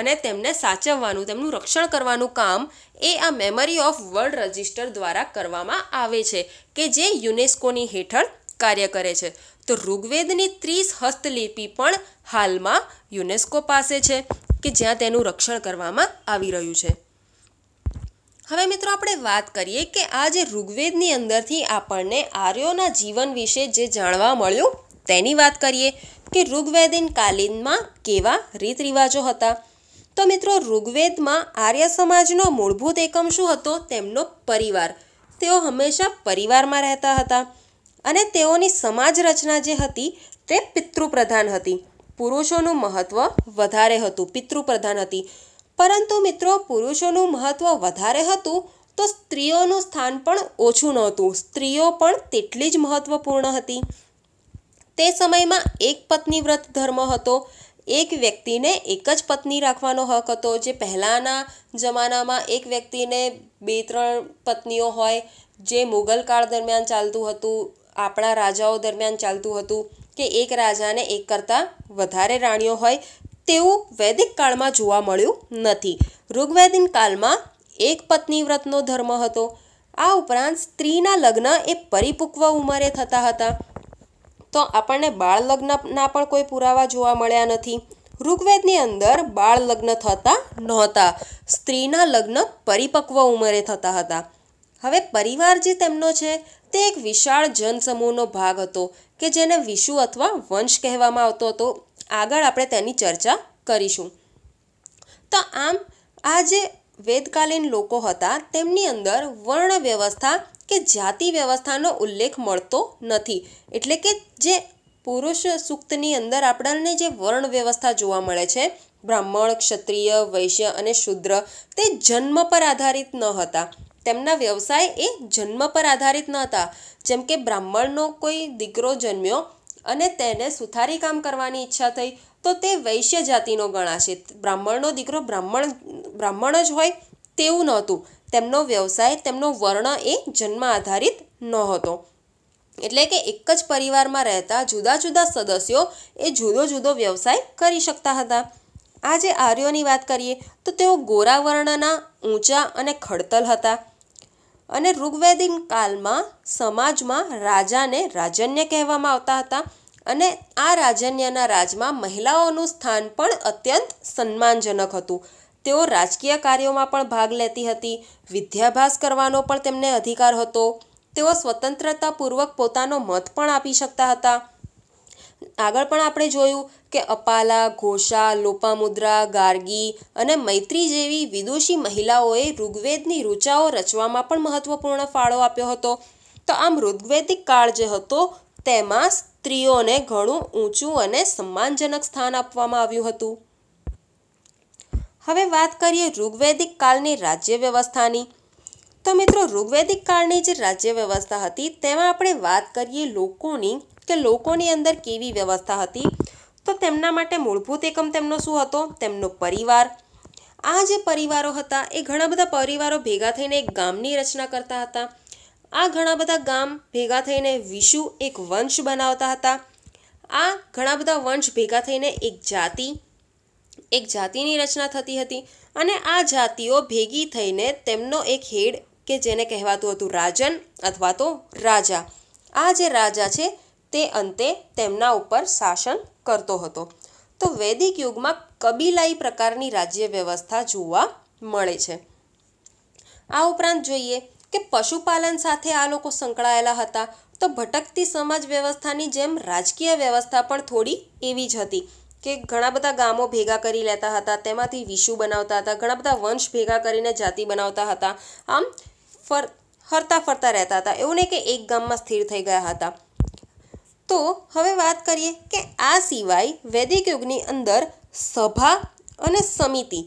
અને તેમને સાચવવાનું તેમનું રક્ષણ કરવાનું કામ એ આ મેમરી ઓફ વર્લ્ડ રજિસ્ટર દ્વારા કરવામાં આવે છે કે જે યુનેસ્કોની હેઠળ કાર્ય કરે છે તો ઋગ્વેદની ત્રીસ હસ્તલિપિ પણ હાલમાં યુનેસ્કો પાસે છે કે જ્યાં તેનું રક્ષણ કરવામાં આવી રહ્યું છે હવે મિત્રો આપણે વાત કરીએ કે આ જે ઋગ્વેદની અંદરથી આપણને આર્યોના જીવન વિશે જે જાણવા મળ્યું તેની વાત કરીએ કે ઋગ્વેદિન કાલીનમાં કેવા રીત રિવાજો હતા તો મિત્રો ઋગ્વેદમાં આર્ય સમાજનો મૂળભૂત એકમ શું હતો તેમનો પરિવાર તેઓ હંમેશા પરિવારમાં રહેતા હતા અને તેઓની સમાજ રચના જે હતી તે પિતૃપ્રધાન હતી પુરુષોનું મહત્ત્વ વધારે હતું પિતૃપ્રધાન હતી પરંતુ મિત્રો પુરુષોનું મહત્ત્વ વધારે હતું તો સ્ત્રીઓનું સ્થાન પણ ઓછું નહોતું સ્ત્રીઓ પણ તેટલી જ મહત્ત્વપૂર્ણ હતી તે સમયમાં એક પત્ની વ્રત ધર્મ હતો એક વ્યક્તિને એક જ પત્ની રાખવાનો હક હતો જે પહેલાંના જમાનામાં એક વ્યક્તિને બે ત્રણ પત્નીઓ હોય જે મુગલ કાળ દરમિયાન ચાલતું હતું આપણા રાજાઓ દરમિયાન ચાલતું હતું કે એક રાજાને એક કરતાં વધારે રાણીઓ હોય તેવું વૈદિક કાળમાં જોવા મળ્યું નથી ઋગ્વેદિન કાળમાં એક પત્ની વ્રતનો ધર્મ હતો આ ઉપરાંત સ્ત્રીના લગ્ન એ પરિપક્વ ઉંમરે થતા હતા તો આપણને બાળ લગ્નના પણ કોઈ પુરાવા જોવા મળ્યા નથી ઋગ્વેદની અંદર બાળ લગ્ન થતા નહોતા સ્ત્રીના લગ્ન પરિપક્વ ઉંમરે થતા હતા હવે પરિવાર જે તેમનો છે તે એક વિશાળ જનસમૂહનો ભાગ હતો કે જેને વિશુ અથવા વંશ કહેવામાં આવતો હતો આગળ આપણે તેની ચર્ચા કરીશું તો આમ આ જે વેદકાલીન લોકો હતા તેમની અંદર વર્ણ વ્યવસ્થા કે જાતિ વ્યવસ્થાનો ઉલ્લેખ મળતો નથી એટલે કે જે પુરુષ સૂક્તની અંદર આપણને જે વર્ણ વ્યવસ્થા જોવા મળે છે બ્રાહ્મણ ક્ષત્રિય વૈશ્ય અને શુદ્ર તે જન્મ પર આધારિત ન હતા તેમના વ્યવસાય એ જન્મ પર આધારિત ન હતા જેમ કે બ્રાહ્મણનો કોઈ દીકરો જન્મ્યો અને તેને સુથારી કામ કરવાની ઈચ્છા થઈ તો તે વૈશ્ય જાતિનો ગણાશે બ્રાહ્મણનો દીકરો બ્રાહ્મણ બ્રાહ્મણ જ હોય તેવું નહોતું તેમનો વ્યવસાય તેમનો વર્ણ એ જન્મ આધારિત નહોતો એટલે કે એક જ પરિવારમાં રહેતા જુદા જુદા સદસ્યો એ જુદો જુદો વ્યવસાય કરી શકતા હતા આજે આર્યોની વાત કરીએ તો તેઓ ગોરા વર્ણના ઊંચા અને ખડતલ હતા અને ઋગ્વેદિન કાલમાં સમાજમાં રાજાને રાજન્ય કહેવામાં આવતા હતા અને આ રાજન્યના રાજમાં મહિલાઓનું સ્થાન પણ અત્યંત સન્માનજનક હતું તેઓ રાજકીય કાર્યોમાં પણ ભાગ લેતી હતી વિદ્યાભ્યાસ કરવાનો પણ તેમને અધિકાર હતો તેઓ સ્વતંત્રતાપૂર્વક પોતાનો મત પણ આપી શકતા હતા આગળ પણ આપણે જોયું કે અપાલા ઘોષા લોપામુદ્રા ગાર્ગી અને મૈત્રી જેવી વિદુષી મહિલાઓએ ઋગ્વેદની રૂચાઓ રચવામાં પણ મહત્વપૂર્ણ ફાળો આપ્યો હતો તો આમ ઋગ્વેદિક કાળ જે હતો તેમાં સ્ત્રીઓને ઘણું ઊંચું અને સન્માનજનક સ્થાન આપવામાં આવ્યું હતું હવે વાત કરીએ ઋગ્વેદિક કાળની રાજ્ય વ્યવસ્થાની તો મિત્રો ઋગ્વેદિક કાળની જે રાજ્ય વ્યવસ્થા હતી તેમાં આપણે વાત કરીએ લોકોની કે લોકોની અંદર કેવી વ્યવસ્થા હતી તો તેમના માટે મૂળભૂત એકમ તેમનો શું હતો તેમનો પરિવાર આ જે પરિવારો હતા એ ઘણા બધા પરિવારો ભેગા થઈને એક ગામની રચના કરતા હતા આ ઘણા બધા ગામ ભેગા થઈને વિષુ એક વંશ બનાવતા હતા આ ઘણા બધા વંશ ભેગા થઈને એક જાતિ એક જાતિની રચના થતી હતી અને આ જાતિઓ ભેગી થઈને તેમનો એક હેડ કે જેને કહેવાતું હતું રાજન અથવા તો રાજા આ જે રાજા છે તે અંતે તેમના ઉપર શાસન કરતો હતો તો વૈદિક યુગમાં કબીલાઈ પ્રકારની રાજ્ય વ્યવસ્થા જોવા મળે છે આ ઉપરાંત જોઈએ કે પશુપાલન સાથે આ લોકો સંકળાયેલા હતા તો ભટકતી સમાજ વ્યવસ્થાની જેમ રાજકીય વ્યવસ્થા પણ થોડી એવી જ હતી કે ઘણા બધા ગામો ભેગા કરી લેતા હતા તેમાંથી વિષુ બનાવતા હતા ઘણા બધા વંશ ભેગા કરીને જાતિ બનાવતા હતા આમ ફર હરતા ફરતા રહેતા હતા એવું નહીં કે એક ગામમાં સ્થિર થઈ ગયા હતા તો હવે વાત કરીએ કે આ સિવાય વૈદિક યુગની અંદર સભા અને સમિતિ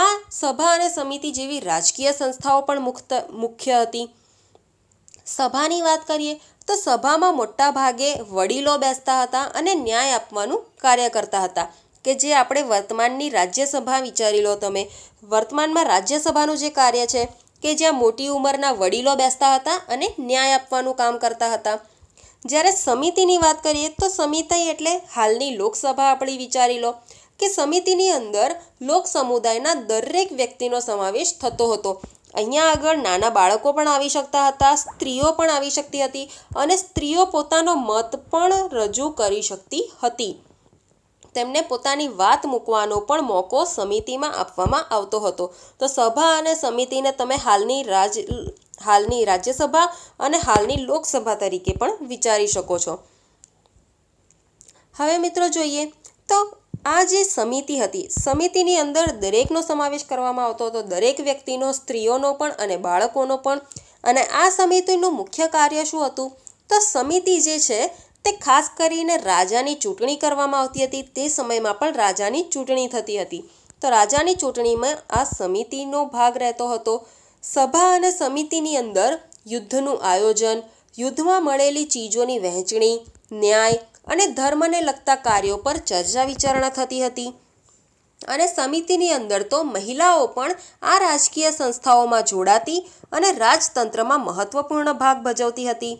આ સભા અને સમિતિ જેવી રાજકીય સંસ્થાઓ પણ મુક્ત મુખ્ય હતી સભાની વાત કરીએ તો સભામાં મોટા ભાગે વડીલો બેસતા હતા અને ન્યાય આપવાનું કાર્ય કરતા હતા કે જે આપણે વર્તમાનની રાજ્યસભા વિચારી લો તમે વર્તમાનમાં રાજ્યસભાનું જે કાર્ય છે કે જ્યાં મોટી ઉંમરના વડીલો બેસતા હતા અને ન્યાય આપવાનું કામ કરતા હતા જ્યારે સમિતિની વાત કરીએ તો સમિતિ એટલે હાલની લોકસભા આપણી વિચારી લો કે સમિતિની અંદર લોક સમુદાયના દરેક વ્યક્તિનો સમાવેશ થતો હતો અહીંયા આગળ નાના બાળકો પણ આવી શકતા હતા સ્ત્રીઓ પણ આવી શકતી હતી અને સ્ત્રીઓ પોતાનો મત પણ રજૂ કરી શકતી હતી તેમને પોતાની વાત મૂકવાનો પણ મોકો સમિતિમાં આપવામાં આવતો હતો તો સભા અને સમિતિને તમે હાલની રાજ હાલની રાજ્યસભા અને હાલની લોકસભા તરીકે પણ વિચારી શકો છો હવે મિત્રો જોઈએ તો આ જે સમિતિ હતી સમિતિની અંદર દરેકનો સમાવેશ કરવામાં આવતો હતો દરેક વ્યક્તિનો સ્ત્રીઓનો પણ અને બાળકોનો પણ અને આ સમિતિનું મુખ્ય કાર્ય શું હતું તો સમિતિ જે છે તે ખાસ કરીને રાજાની ચૂંટણી કરવામાં આવતી હતી તે સમયમાં પણ રાજાની ચૂંટણી થતી હતી તો રાજાની ચૂંટણીમાં આ સમિતિનો ભાગ રહેતો હતો સભા અને સમિતિની અંદર યુદ્ધનું આયોજન યુદ્ધમાં મળેલી ચીજોની વહેંચણી ન્યાય અને ધર્મને લગતા કાર્યો પર ચર્ચા વિચારણા થતી હતી અને સમિતિની અંદર તો મહિલાઓ પણ આ રાજકીય સંસ્થાઓમાં જોડાતી અને રાજતંત્રમાં મહત્વપૂર્ણ ભાગ ભજવતી હતી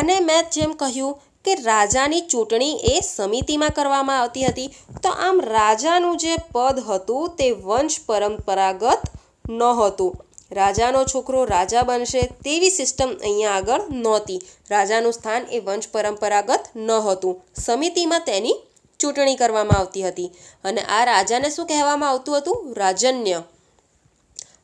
અને મેં જેમ કહ્યું કે રાજાની ચૂંટણી એ સમિતિમાં કરવામાં આવતી હતી તો આમ રાજાનું જે પદ હતું તે વંશ પરંપરાગત નહોતું રાજાનો છોકરો રાજા બનશે તેવી સિસ્ટમ અહીંયા આગળ નહોતી રાજાનું સ્થાન એ વંશ પરંપરાગત ન હતું સમિતિમાં તેની ચૂંટણી કરવામાં આવતી હતી અને આ રાજાને શું કહેવામાં આવતું હતું રાજન્ય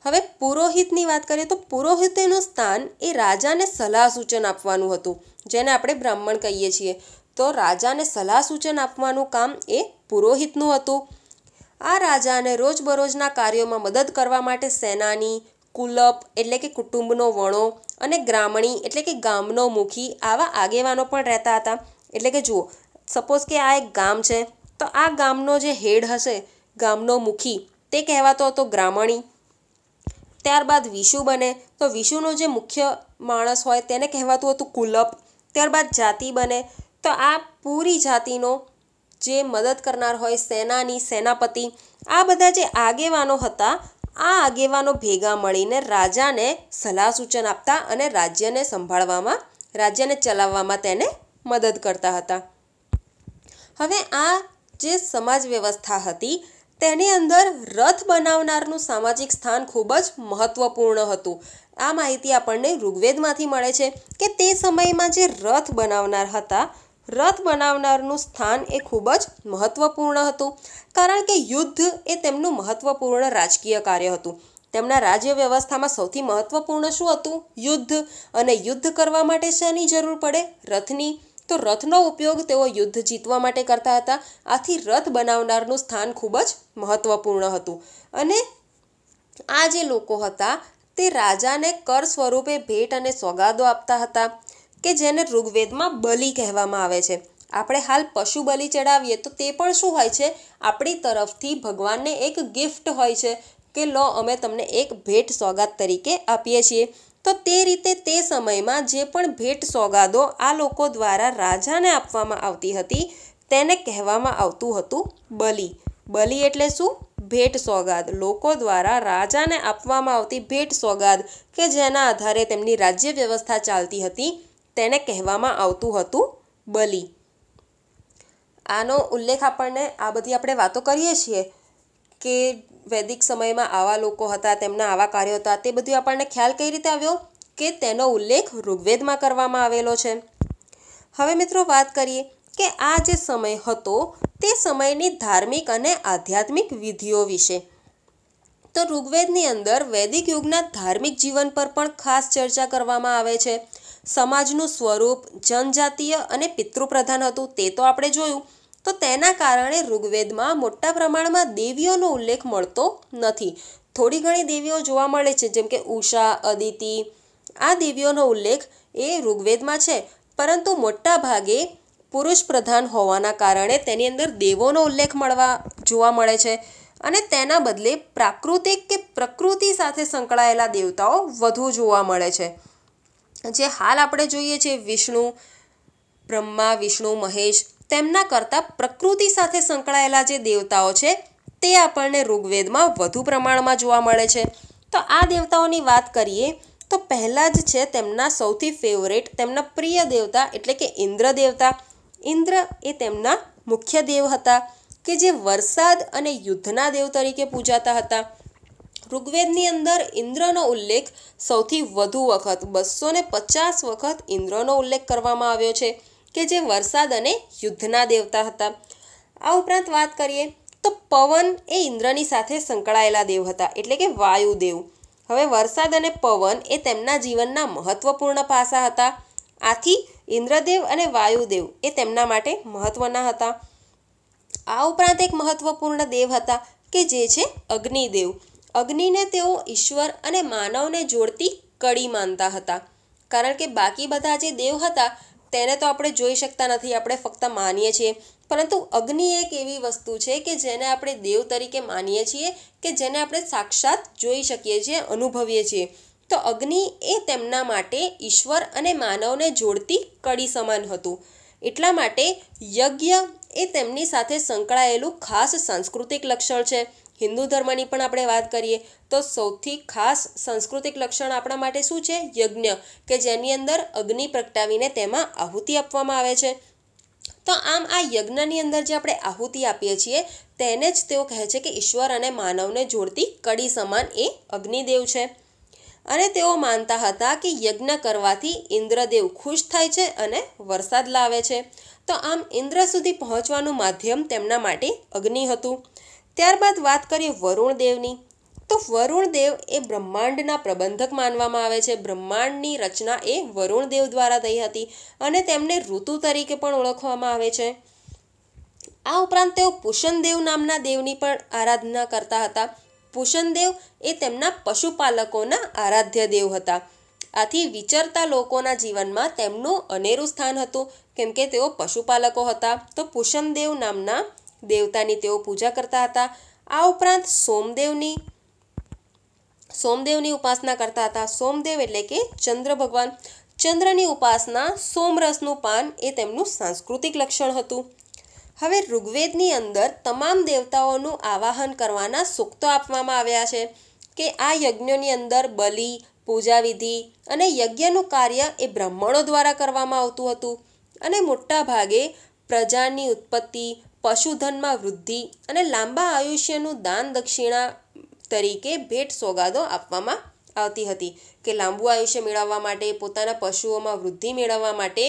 હવે પુરોહિતની વાત કરીએ તો પુરોહિતનું સ્થાન એ રાજાને સલાહ સૂચન આપવાનું હતું જેને આપણે બ્રાહ્મણ કહીએ છીએ તો રાજાને સલાહ સૂચન આપવાનું કામ એ પુરોહિતનું હતું આ રાજાને રોજબરોજના કાર્યોમાં મદદ કરવા માટે સેનાની કુલપ એટલે કે કુટુંબનો વણો અને ગ્રામણી એટલે કે ગામનો મુખી આવા આગેવાનો પણ રહેતા હતા એટલે કે જુઓ સપોઝ કે આ એક ગામ છે તો આ ગામનો જે હેડ હશે ગામનો મુખી તે કહેવાતો હતો ગ્રામણી ત્યારબાદ વિશુ બને તો વિશુનો જે મુખ્ય માણસ હોય તેને કહેવાતું હતું કુલપ ત્યારબાદ જાતિ બને તો આ પૂરી જાતિનો જે મદદ કરનાર હોય સેનાની સેનાપતિ આ બધા જે આગેવાનો હતા આ આગેવાનો ભેગા મળીને રાજાને સલાહ સૂચન આપતા અને રાજ્યને સંભાળવામાં રાજ્યને ચલાવવામાં તેને મદદ કરતા હતા હવે આ જે સમાજ વ્યવસ્થા હતી તેની અંદર રથ બનાવનારનું સામાજિક સ્થાન ખૂબ જ મહત્ત્વપૂર્ણ હતું આ માહિતી આપણને ઋગ્વેદમાંથી મળે છે કે તે સમયમાં જે રથ બનાવનાર હતા રથ બનાવનારનું સ્થાન એ ખૂબ જ મહત્વપૂર્ણ હતું કારણ કે યુદ્ધ એ તેમનું મહત્વપૂર્ણ રાજકીય કાર્ય હતું તેમના રાજ્ય વ્યવસ્થામાં સૌથી મહત્વપૂર્ણ શું હતું યુદ્ધ અને યુદ્ધ કરવા માટે શેની જરૂર પડે રથની તો રથનો ઉપયોગ તેઓ યુદ્ધ જીતવા માટે કરતા હતા આથી રથ બનાવનારનું સ્થાન ખૂબ જ મહત્વપૂર્ણ હતું અને આ જે લોકો હતા તે રાજાને કર સ્વરૂપે ભેટ અને સોગાદો આપતા હતા કે જેને ઋગ્વેદમાં બલિ કહેવામાં આવે છે આપણે હાલ પશુ બલિ ચડાવીએ તો તે પણ શું હોય છે આપણી તરફથી ભગવાનને એક ગિફ્ટ હોય છે કે લો અમે તમને એક ભેટ સોગાદ તરીકે આપીએ છીએ તો તે રીતે તે સમયમાં જે પણ ભેટ સોગાદો આ લોકો દ્વારા રાજાને આપવામાં આવતી હતી તેને કહેવામાં આવતું હતું બલિ બલિ એટલે શું ભેટ સોગાદ લોકો દ્વારા રાજાને આપવામાં આવતી ભેટ સોગાદ કે જેના આધારે તેમની રાજ્ય વ્યવસ્થા ચાલતી હતી તેને કહેવામાં આવતું હતું બલિ આનો ઉલ્લેખ આપણને આ બધી આપણે વાતો કરીએ છીએ કે વૈદિક સમયમાં આવા લોકો હતા તેમના આવા કાર્યો હતા તે બધું આપણને ખ્યાલ કઈ રીતે આવ્યો કે તેનો ઉલ્લેખ ઋગ્વેદમાં કરવામાં આવેલો છે હવે મિત્રો વાત કરીએ કે આ જે સમય હતો તે સમયની ધાર્મિક અને આધ્યાત્મિક વિધિઓ વિશે તો ઋગ્વેદની અંદર વૈદિક યુગના ધાર્મિક જીવન પર પણ ખાસ ચર્ચા કરવામાં આવે છે સમાજનું સ્વરૂપ જનજાતીય અને પિતૃપ્રધાન હતું તે તો આપણે જોયું તો તેના કારણે ઋગ્વેદમાં મોટા પ્રમાણમાં દેવીઓનો ઉલ્લેખ મળતો નથી થોડી ઘણી દેવીઓ જોવા મળે છે જેમ કે ઉષા અદિતિ આ દેવીઓનો ઉલ્લેખ એ ઋગ્વેદમાં છે પરંતુ મોટા ભાગે પુરુષ પ્રધાન હોવાના કારણે તેની અંદર દેવોનો ઉલ્લેખ મળવા જોવા મળે છે અને તેના બદલે પ્રાકૃતિક કે પ્રકૃતિ સાથે સંકળાયેલા દેવતાઓ વધુ જોવા મળે છે જે હાલ આપણે જોઈએ છીએ વિષ્ણુ બ્રહ્મા વિષ્ણુ મહેશ તેમના કરતાં પ્રકૃતિ સાથે સંકળાયેલા જે દેવતાઓ છે તે આપણને ઋગ્વેદમાં વધુ પ્રમાણમાં જોવા મળે છે તો આ દેવતાઓની વાત કરીએ તો પહેલાં જ છે તેમના સૌથી ફેવરેટ તેમના પ્રિય દેવતા એટલે કે ઇન્દ્ર દેવતા ઇન્દ્ર એ તેમના મુખ્ય દેવ હતા કે જે વરસાદ અને યુદ્ધના દેવ તરીકે પૂજાતા હતા ઋગ્વેદની અંદર ઇન્દ્રનો ઉલ્લેખ સૌથી વધુ વખત બસો ને પચાસ વખત ઇન્દ્રનો ઉલ્લેખ કરવામાં આવ્યો છે કે જે વરસાદ અને યુદ્ધના દેવતા હતા આ ઉપરાંત વાત કરીએ તો પવન એ ઇન્દ્રની સાથે સંકળાયેલા દેવ હતા એટલે કે વાયુદેવ હવે વરસાદ અને પવન એ તેમના જીવનના મહત્વપૂર્ણ પાસા હતા આથી ઇન્દ્રદેવ અને વાયુદેવ એ તેમના માટે મહત્ત્વના હતા આ ઉપરાંત એક મહત્ત્વપૂર્ણ દેવ હતા કે જે છે અગ્નિદેવ અગ્નિને તેઓ ઈશ્વર અને માનવને જોડતી કડી માનતા હતા કારણ કે બાકી બધા જે દેવ હતા તેને તો આપણે જોઈ શકતા નથી આપણે ફક્ત માનીએ છીએ પરંતુ અગ્નિ એક એવી વસ્તુ છે કે જેને આપણે દેવ તરીકે માનીએ છીએ કે જેને આપણે સાક્ષાત જોઈ શકીએ છીએ અનુભવીએ છીએ તો અગ્નિ એ તેમના માટે ઈશ્વર અને માનવને જોડતી કડી સમાન હતું એટલા માટે યજ્ઞ એ તેમની સાથે સંકળાયેલું ખાસ સાંસ્કૃતિક લક્ષણ છે હિન્દુ ધર્મની પણ આપણે વાત કરીએ તો સૌથી ખાસ સાંસ્કૃતિક લક્ષણ આપણા માટે શું છે યજ્ઞ કે જેની અંદર અગ્નિ પ્રગટાવીને તેમાં આહુતિ આપવામાં આવે છે તો આમ આ યજ્ઞની અંદર જે આપણે આહુતિ આપીએ છીએ તેને જ તેઓ કહે છે કે ઈશ્વર અને માનવને જોડતી કડી સમાન એ અગ્નિદેવ છે અને તેઓ માનતા હતા કે યજ્ઞ કરવાથી ઇન્દ્રદેવ ખુશ થાય છે અને વરસાદ લાવે છે તો આમ ઇન્દ્ર સુધી પહોંચવાનું માધ્યમ તેમના માટે અગ્નિ હતું ત્યારબાદ વાત કરીએ વરુણ દેવની તો વરુણ દેવ એ બ્રહ્માંડના પ્રબંધક માનવામાં આવે છે બ્રહ્માંડની રચના એ વરુણ દેવ દ્વારા થઈ હતી અને તેમને ઋતુ તરીકે પણ ઓળખવામાં આવે છે આ ઉપરાંત તેઓ પુષણદેવ નામના દેવની પણ આરાધના કરતા હતા પુષનદેવ એ તેમના પશુપાલકોના આરાધ્ય દેવ હતા આથી વિચરતા લોકોના જીવનમાં તેમનું અનેરું સ્થાન હતું કેમ કે તેઓ પશુપાલકો હતા તો પુષનદેવ નામના દેવતાની તેઓ પૂજા કરતા હતા આ ઉપરાંત સોમદેવની સોમદેવની ઉપાસના કરતા હતા સોમદેવ એટલે કે ચંદ્ર ભગવાન ચંદ્રની ઉપાસના સોમરસનું પાન એ તેમનું સાંસ્કૃતિક લક્ષણ હતું હવે ઋગ્વેદની અંદર તમામ દેવતાઓનું આવાહન કરવાના સૂક્તો આપવામાં આવ્યા છે કે આ યજ્ઞોની અંદર બલિ પૂજાવિધિ અને યજ્ઞનું કાર્ય એ બ્રાહ્મણો દ્વારા કરવામાં આવતું હતું અને મોટા ભાગે પ્રજાની ઉત્પત્તિ પશુધનમાં વૃદ્ધિ અને લાંબા આયુષ્યનું દાન દક્ષિણા તરીકે ભેટ સોગાદો આપવામાં આવતી હતી કે લાંબુ આયુષ્ય મેળવવા માટે પોતાના પશુઓમાં વૃદ્ધિ મેળવવા માટે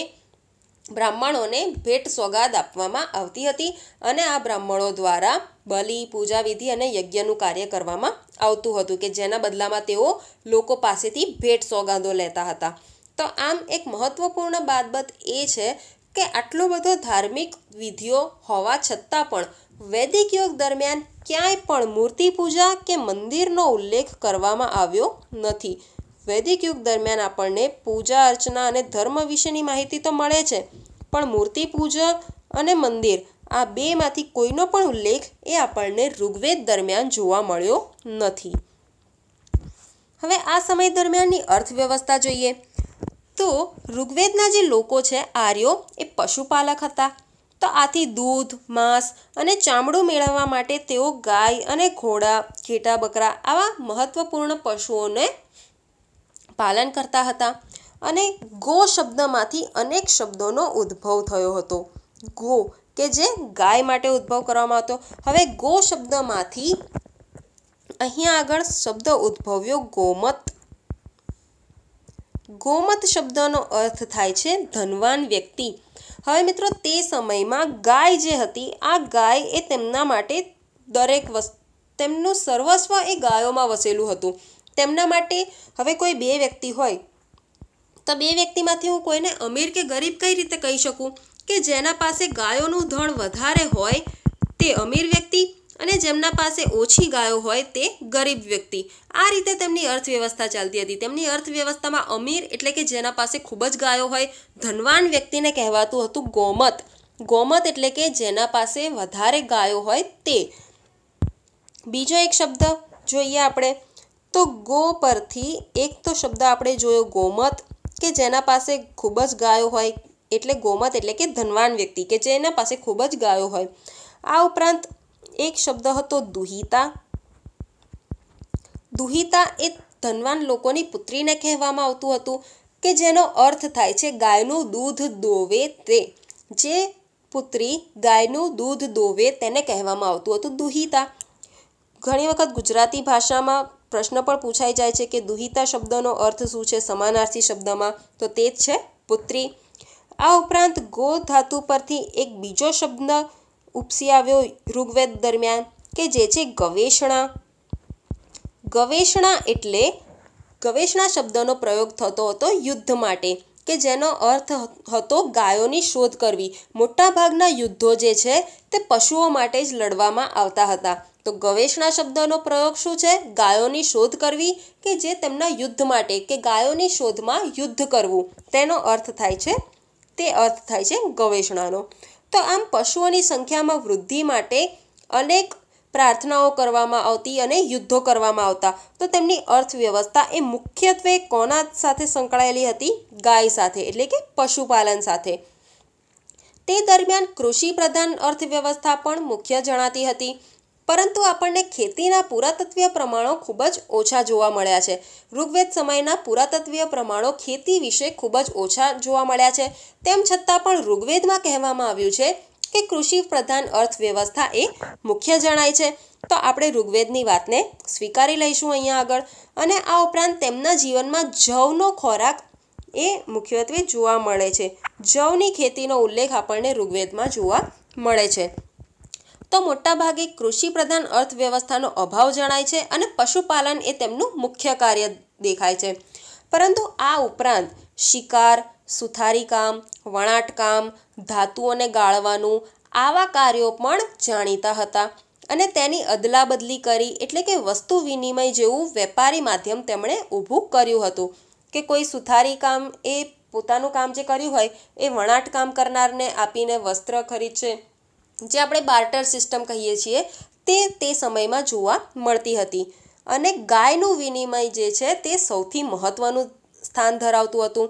બ્રાહ્મણોને ભેટ સોગાદ આપવામાં આવતી હતી અને આ બ્રાહ્મણો દ્વારા બલિ પૂજા વિધિ અને યજ્ઞનું કાર્ય કરવામાં આવતું હતું કે જેના બદલામાં તેઓ લોકો પાસેથી ભેટ સોગાદો લેતા હતા તો આમ એક મહત્વપૂર્ણ બાબત એ છે કે આટલો બધો ધાર્મિક વિધિઓ હોવા છતાં પણ વૈદિક યુગ દરમિયાન ક્યાંય પણ મૂર્તિ પૂજા કે મંદિરનો ઉલ્લેખ કરવામાં આવ્યો નથી વૈદિક યુગ દરમિયાન આપણને પૂજા અર્ચના અને ધર્મ વિશેની માહિતી તો મળે છે પણ મૂર્તિ પૂજા અને મંદિર આ બેમાંથી કોઈનો પણ ઉલ્લેખ એ આપણને ઋગ્વેદ દરમિયાન જોવા મળ્યો નથી હવે આ સમય દરમિયાનની અર્થવ્યવસ્થા જોઈએ તો ઋગ્વેદના જે લોકો છે આર્યો એ પશુપાલક હતા તો આથી દૂધ માંસ અને ચામડું મેળવવા માટે તેઓ ગાય અને ઘોડા ઘેટા બકરા આવા મહત્વપૂર્ણ પશુઓને પાલન કરતા હતા અને ગો શબ્દમાંથી અનેક શબ્દોનો ઉદ્ભવ થયો હતો ગો કે જે ગાય માટે ઉદ્ભવ કરવામાં હતો હવે ગો શબ્દમાંથી અહીંયા આગળ શબ્દ ઉદ્ભવ્યો ગોમત ગોમત શબ્દનો અર્થ થાય છે ધનવાન વ્યક્તિ હવે મિત્રો તે સમયમાં ગાય જે હતી આ ગાય એ તેમના માટે દરેક વસ્તુ તેમનું સર્વસ્વ એ ગાયોમાં વસેલું હતું તેમના માટે હવે કોઈ બે વ્યક્તિ હોય તો બે વ્યક્તિમાંથી હું કોઈને અમીર કે ગરીબ કઈ રીતે કહી શકું કે જેના પાસે ગાયોનું ધણ વધારે હોય તે અમીર વ્યક્તિ અને જેમના પાસે ઓછી ગાયો હોય તે ગરીબ વ્યક્તિ આ રીતે તેમની અર્થવ્યવસ્થા ચાલતી હતી તેમની અર્થવ્યવસ્થામાં અમીર એટલે કે જેના પાસે ખૂબ જ ગાયો હોય ધનવાન વ્યક્તિને કહેવાતું હતું ગોમત ગોમત એટલે કે જેના પાસે વધારે ગાયો હોય તે બીજો એક શબ્દ જોઈએ આપણે તો ગો પરથી એક તો શબ્દ આપણે જોયો ગોમત કે જેના પાસે ખૂબ જ ગાયો હોય એટલે ગોમત એટલે કે ધનવાન વ્યક્તિ કે જેના પાસે ખૂબ જ ગાયો હોય આ ઉપરાંત એક શબ્દ હતો દુહિતા દુહિતા એ ધનવાન લોકોની પુત્રીને કહેવામાં આવતું હતું કે જેનો અર્થ થાય છે ગાયનું દૂધ દોવે તે જે પુત્રી ગાયનું દૂધ દોવે તેને કહેવામાં આવતું હતું દુહિતા ઘણી વખત ગુજરાતી ભાષામાં પ્રશ્ન પણ પૂછાઈ જાય છે કે દુહિતા શબ્દનો અર્થ શું છે સમાનાર્થી શબ્દમાં તો તે જ છે પુત્રી આ ઉપરાંત ગો ધાતુ પરથી એક બીજો શબ્દ ઉપસી આવ્યો ઋગ્વેદ દરમિયાન કે જે છે ગવેષણા ગવેષણા એટલે ગવેષણા શબ્દનો પ્રયોગ થતો હતો યુદ્ધ માટે કે જેનો અર્થ હતો ગાયોની શોધ કરવી મોટાભાગના યુદ્ધો જે છે તે પશુઓ માટે જ લડવામાં આવતા હતા તો ગવેષણા શબ્દનો પ્રયોગ શું છે ગાયોની શોધ કરવી કે જે તેમના યુદ્ધ માટે કે ગાયોની શોધમાં યુદ્ધ કરવું તેનો અર્થ થાય છે તે અર્થ થાય છે ગવેષણાનો તો આમ પશુઓની સંખ્યામાં વૃદ્ધિ માટે અનેક પ્રાર્થનાઓ કરવામાં આવતી અને યુદ્ધો કરવામાં આવતા તો તેમની અર્થવ્યવસ્થા એ મુખ્યત્વે કોના સાથે સંકળાયેલી હતી ગાય સાથે એટલે કે પશુપાલન સાથે તે દરમિયાન કૃષિ પ્રધાન અર્થવ્યવસ્થા પણ મુખ્ય જણાતી હતી પરંતુ આપણને ખેતીના પુરાતત્વીય પ્રમાણો ખૂબ જ ઓછા જોવા મળ્યા છે ઋગ્વેદ સમયના પુરાતત્વીય પ્રમાણો ખેતી વિશે ખૂબ જ ઓછા જોવા મળ્યા છે તેમ છતાં પણ ઋગ્વેદમાં કહેવામાં આવ્યું છે કે કૃષિ પ્રધાન અર્થવ્યવસ્થા એ મુખ્ય જણાય છે તો આપણે ઋગ્વેદની વાતને સ્વીકારી લઈશું અહીંયા આગળ અને આ ઉપરાંત તેમના જીવનમાં જવનો ખોરાક એ મુખ્યત્વે જોવા મળે છે જવની ખેતીનો ઉલ્લેખ આપણને ઋગ્વેદમાં જોવા મળે છે તો મોટાભાગે કૃષિપ્રધાન અર્થવ્યવસ્થાનો અભાવ જણાય છે અને પશુપાલન એ તેમનું મુખ્ય કાર્ય દેખાય છે પરંતુ આ ઉપરાંત શિકાર સુથારીકામ વણાટકામ ધાતુઓને ગાળવાનું આવા કાર્યો પણ જાણીતા હતા અને તેની અદલાબદલી કરી એટલે કે વસ્તુ વિનિમય જેવું વેપારી માધ્યમ તેમણે ઊભું કર્યું હતું કે કોઈ સુથારી કામ એ પોતાનું કામ જે કર્યું હોય એ વણાટકામ કરનારને આપીને વસ્ત્ર ખરીદશે જે આપણે બાર્ટર સિસ્ટમ કહીએ છીએ તે તે સમયમાં જોવા મળતી હતી અને ગાયનું વિનિમય જે છે તે સૌથી મહત્ત્વનું સ્થાન ધરાવતું હતું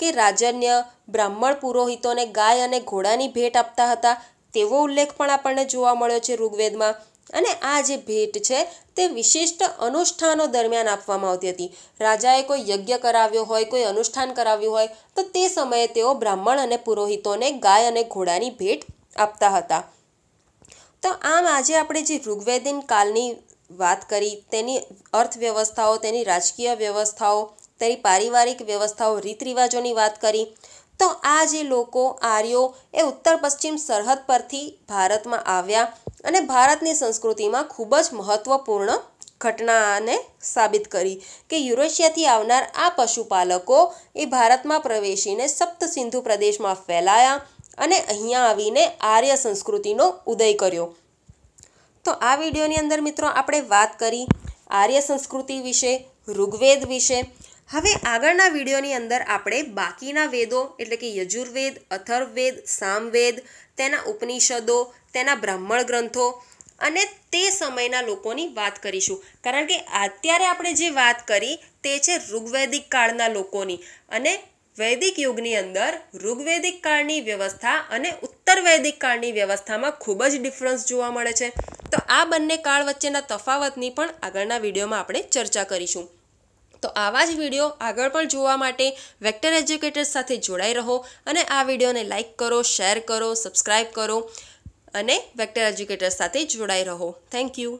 કે રાજન્ય બ્રાહ્મણ પુરોહિતોને ગાય અને ઘોડાની ભેટ આપતા હતા તેવો ઉલ્લેખ પણ આપણને જોવા મળ્યો છે ઋગ્વેદમાં અને આ જે ભેટ છે તે વિશિષ્ટ અનુષ્ઠાનો દરમિયાન આપવામાં આવતી હતી રાજાએ કોઈ યજ્ઞ કરાવ્યો હોય કોઈ અનુષ્ઠાન કરાવ્યું હોય તો તે સમયે તેઓ બ્રાહ્મણ અને પુરોહિતોને ગાય અને ઘોડાની ભેટ આપતા હતા તો આમ આજે આપણે જે ઋગ્વેદિન કાલની વાત કરી તેની અર્થવ્યવસ્થાઓ તેની રાજકીય વ્યવસ્થાઓ તેની પારિવારિક વ્યવસ્થાઓ રીત રિવાજોની વાત કરી તો આ જે લોકો આર્યો એ ઉત્તર પશ્ચિમ સરહદ પરથી ભારતમાં આવ્યા અને ભારતની સંસ્કૃતિમાં ખૂબ જ મહત્ત્વપૂર્ણ ઘટનાને સાબિત કરી કે યુરેશિયાથી આવનાર આ પશુપાલકો એ ભારતમાં પ્રવેશીને સપ્ત સિંધુ પ્રદેશમાં ફેલાયા અને અહીંયા આવીને આર્ય સંસ્કૃતિનો ઉદય કર્યો તો આ વિડીયોની અંદર મિત્રો આપણે વાત કરી આર્ય સંસ્કૃતિ વિશે ઋગ્વેદ વિશે હવે આગળના વિડીયોની અંદર આપણે બાકીના વેદો એટલે કે યજુર્વેદ અથર્વવેદ સામવેદ તેના ઉપનિષદો તેના બ્રાહ્મણ ગ્રંથો અને તે સમયના લોકોની વાત કરીશું કારણ કે અત્યારે આપણે જે વાત કરી તે છે ઋગ્વેદિક કાળના લોકોની અને વૈદિક યુગની અંદર ઋગ્વેદિક કાળની વ્યવસ્થા અને ઉત્તર વૈદિક કાળની વ્યવસ્થામાં ખૂબ જ ડિફરન્સ જોવા મળે છે તો આ બંને કાળ વચ્ચેના તફાવતની પણ આગળના વિડીયોમાં આપણે ચર્ચા કરીશું તો આવા જ વિડીયો આગળ પણ જોવા માટે વેક્ટર એજ્યુકેટર્સ સાથે જોડાઈ રહો અને આ વિડીયોને લાઇક કરો શેર કરો સબસ્ક્રાઈબ કરો અને વેક્ટર એજ્યુકેટર્સ સાથે જોડાઈ રહો થેન્ક યુ